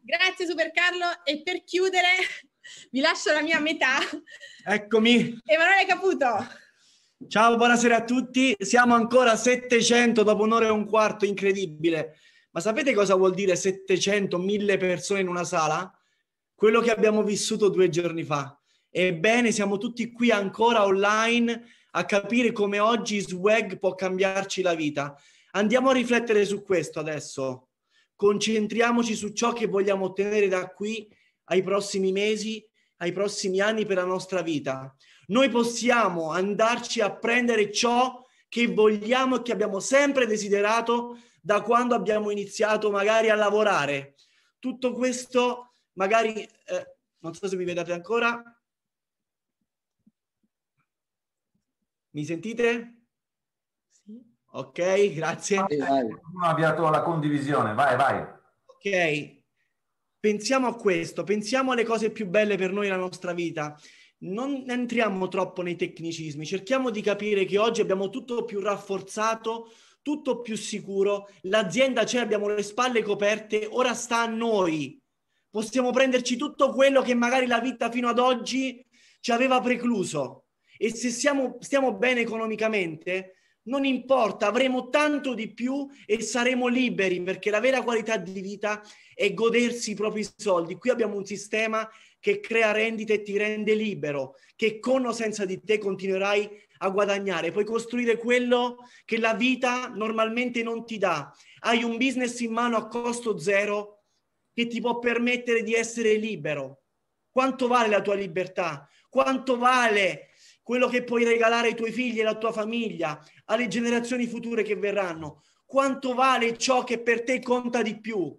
Grazie Super Carlo e per chiudere vi lascio la mia metà. Eccomi. Emanuele Caputo. Ciao, buonasera a tutti. Siamo ancora a 700 dopo un'ora e un quarto, incredibile. Ma sapete cosa vuol dire 700, 1000 persone in una sala? Quello che abbiamo vissuto due giorni fa. Ebbene, siamo tutti qui ancora online a capire come oggi swag può cambiarci la vita. Andiamo a riflettere su questo adesso. Concentriamoci su ciò che vogliamo ottenere da qui ai prossimi mesi, ai prossimi anni per la nostra vita. Noi possiamo andarci a prendere ciò che vogliamo e che abbiamo sempre desiderato da quando abbiamo iniziato magari a lavorare. Tutto questo magari, eh, non so se mi vedete ancora, Mi sentite? Sì. Ok, grazie. Vai, Ha avviato la condivisione, vai, vai. Ok, pensiamo a questo, pensiamo alle cose più belle per noi nella nostra vita. Non entriamo troppo nei tecnicismi, cerchiamo di capire che oggi abbiamo tutto più rafforzato, tutto più sicuro, l'azienda c'è, abbiamo le spalle coperte, ora sta a noi. Possiamo prenderci tutto quello che magari la vita fino ad oggi ci aveva precluso e se siamo, stiamo bene economicamente, non importa, avremo tanto di più e saremo liberi perché la vera qualità di vita è godersi i propri soldi. Qui abbiamo un sistema che crea rendite e ti rende libero, che con o senza di te continuerai a guadagnare, puoi costruire quello che la vita normalmente non ti dà. Hai un business in mano a costo zero che ti può permettere di essere libero. Quanto vale la tua libertà? Quanto vale quello che puoi regalare ai tuoi figli e alla tua famiglia, alle generazioni future che verranno. Quanto vale ciò che per te conta di più?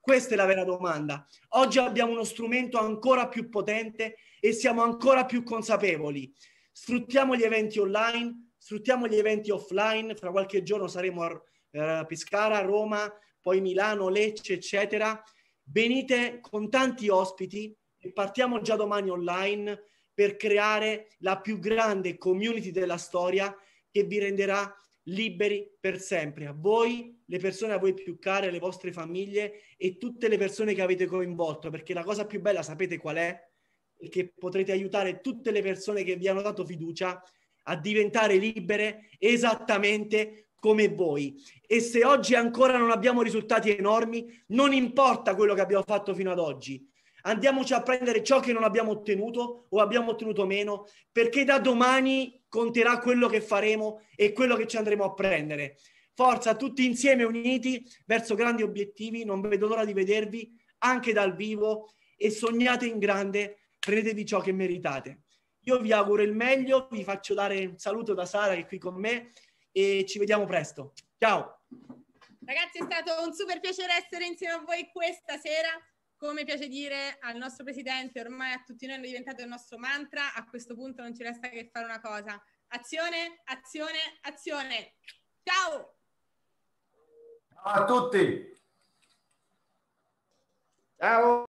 Questa è la vera domanda. Oggi abbiamo uno strumento ancora più potente e siamo ancora più consapevoli. Sfruttiamo gli eventi online, sfruttiamo gli eventi offline, fra qualche giorno saremo a eh, Pescara, Roma, poi Milano, Lecce, eccetera. Venite con tanti ospiti e partiamo già domani online per creare la più grande community della storia che vi renderà liberi per sempre, a voi, le persone a voi più care, le vostre famiglie e tutte le persone che avete coinvolto, perché la cosa più bella sapete qual è? Che potrete aiutare tutte le persone che vi hanno dato fiducia a diventare libere esattamente come voi. E se oggi ancora non abbiamo risultati enormi, non importa quello che abbiamo fatto fino ad oggi, Andiamoci a prendere ciò che non abbiamo ottenuto o abbiamo ottenuto meno, perché da domani conterà quello che faremo e quello che ci andremo a prendere. Forza, tutti insieme uniti verso grandi obiettivi, non vedo l'ora di vedervi anche dal vivo e sognate in grande, prendetevi ciò che meritate. Io vi auguro il meglio, vi faccio dare un saluto da Sara che è qui con me e ci vediamo presto. Ciao! Ragazzi, è stato un super piacere essere insieme a voi questa sera come piace dire al nostro presidente, ormai a tutti noi è diventato il nostro mantra, a questo punto non ci resta che fare una cosa. Azione, azione, azione. Ciao! Ciao a tutti! Ciao!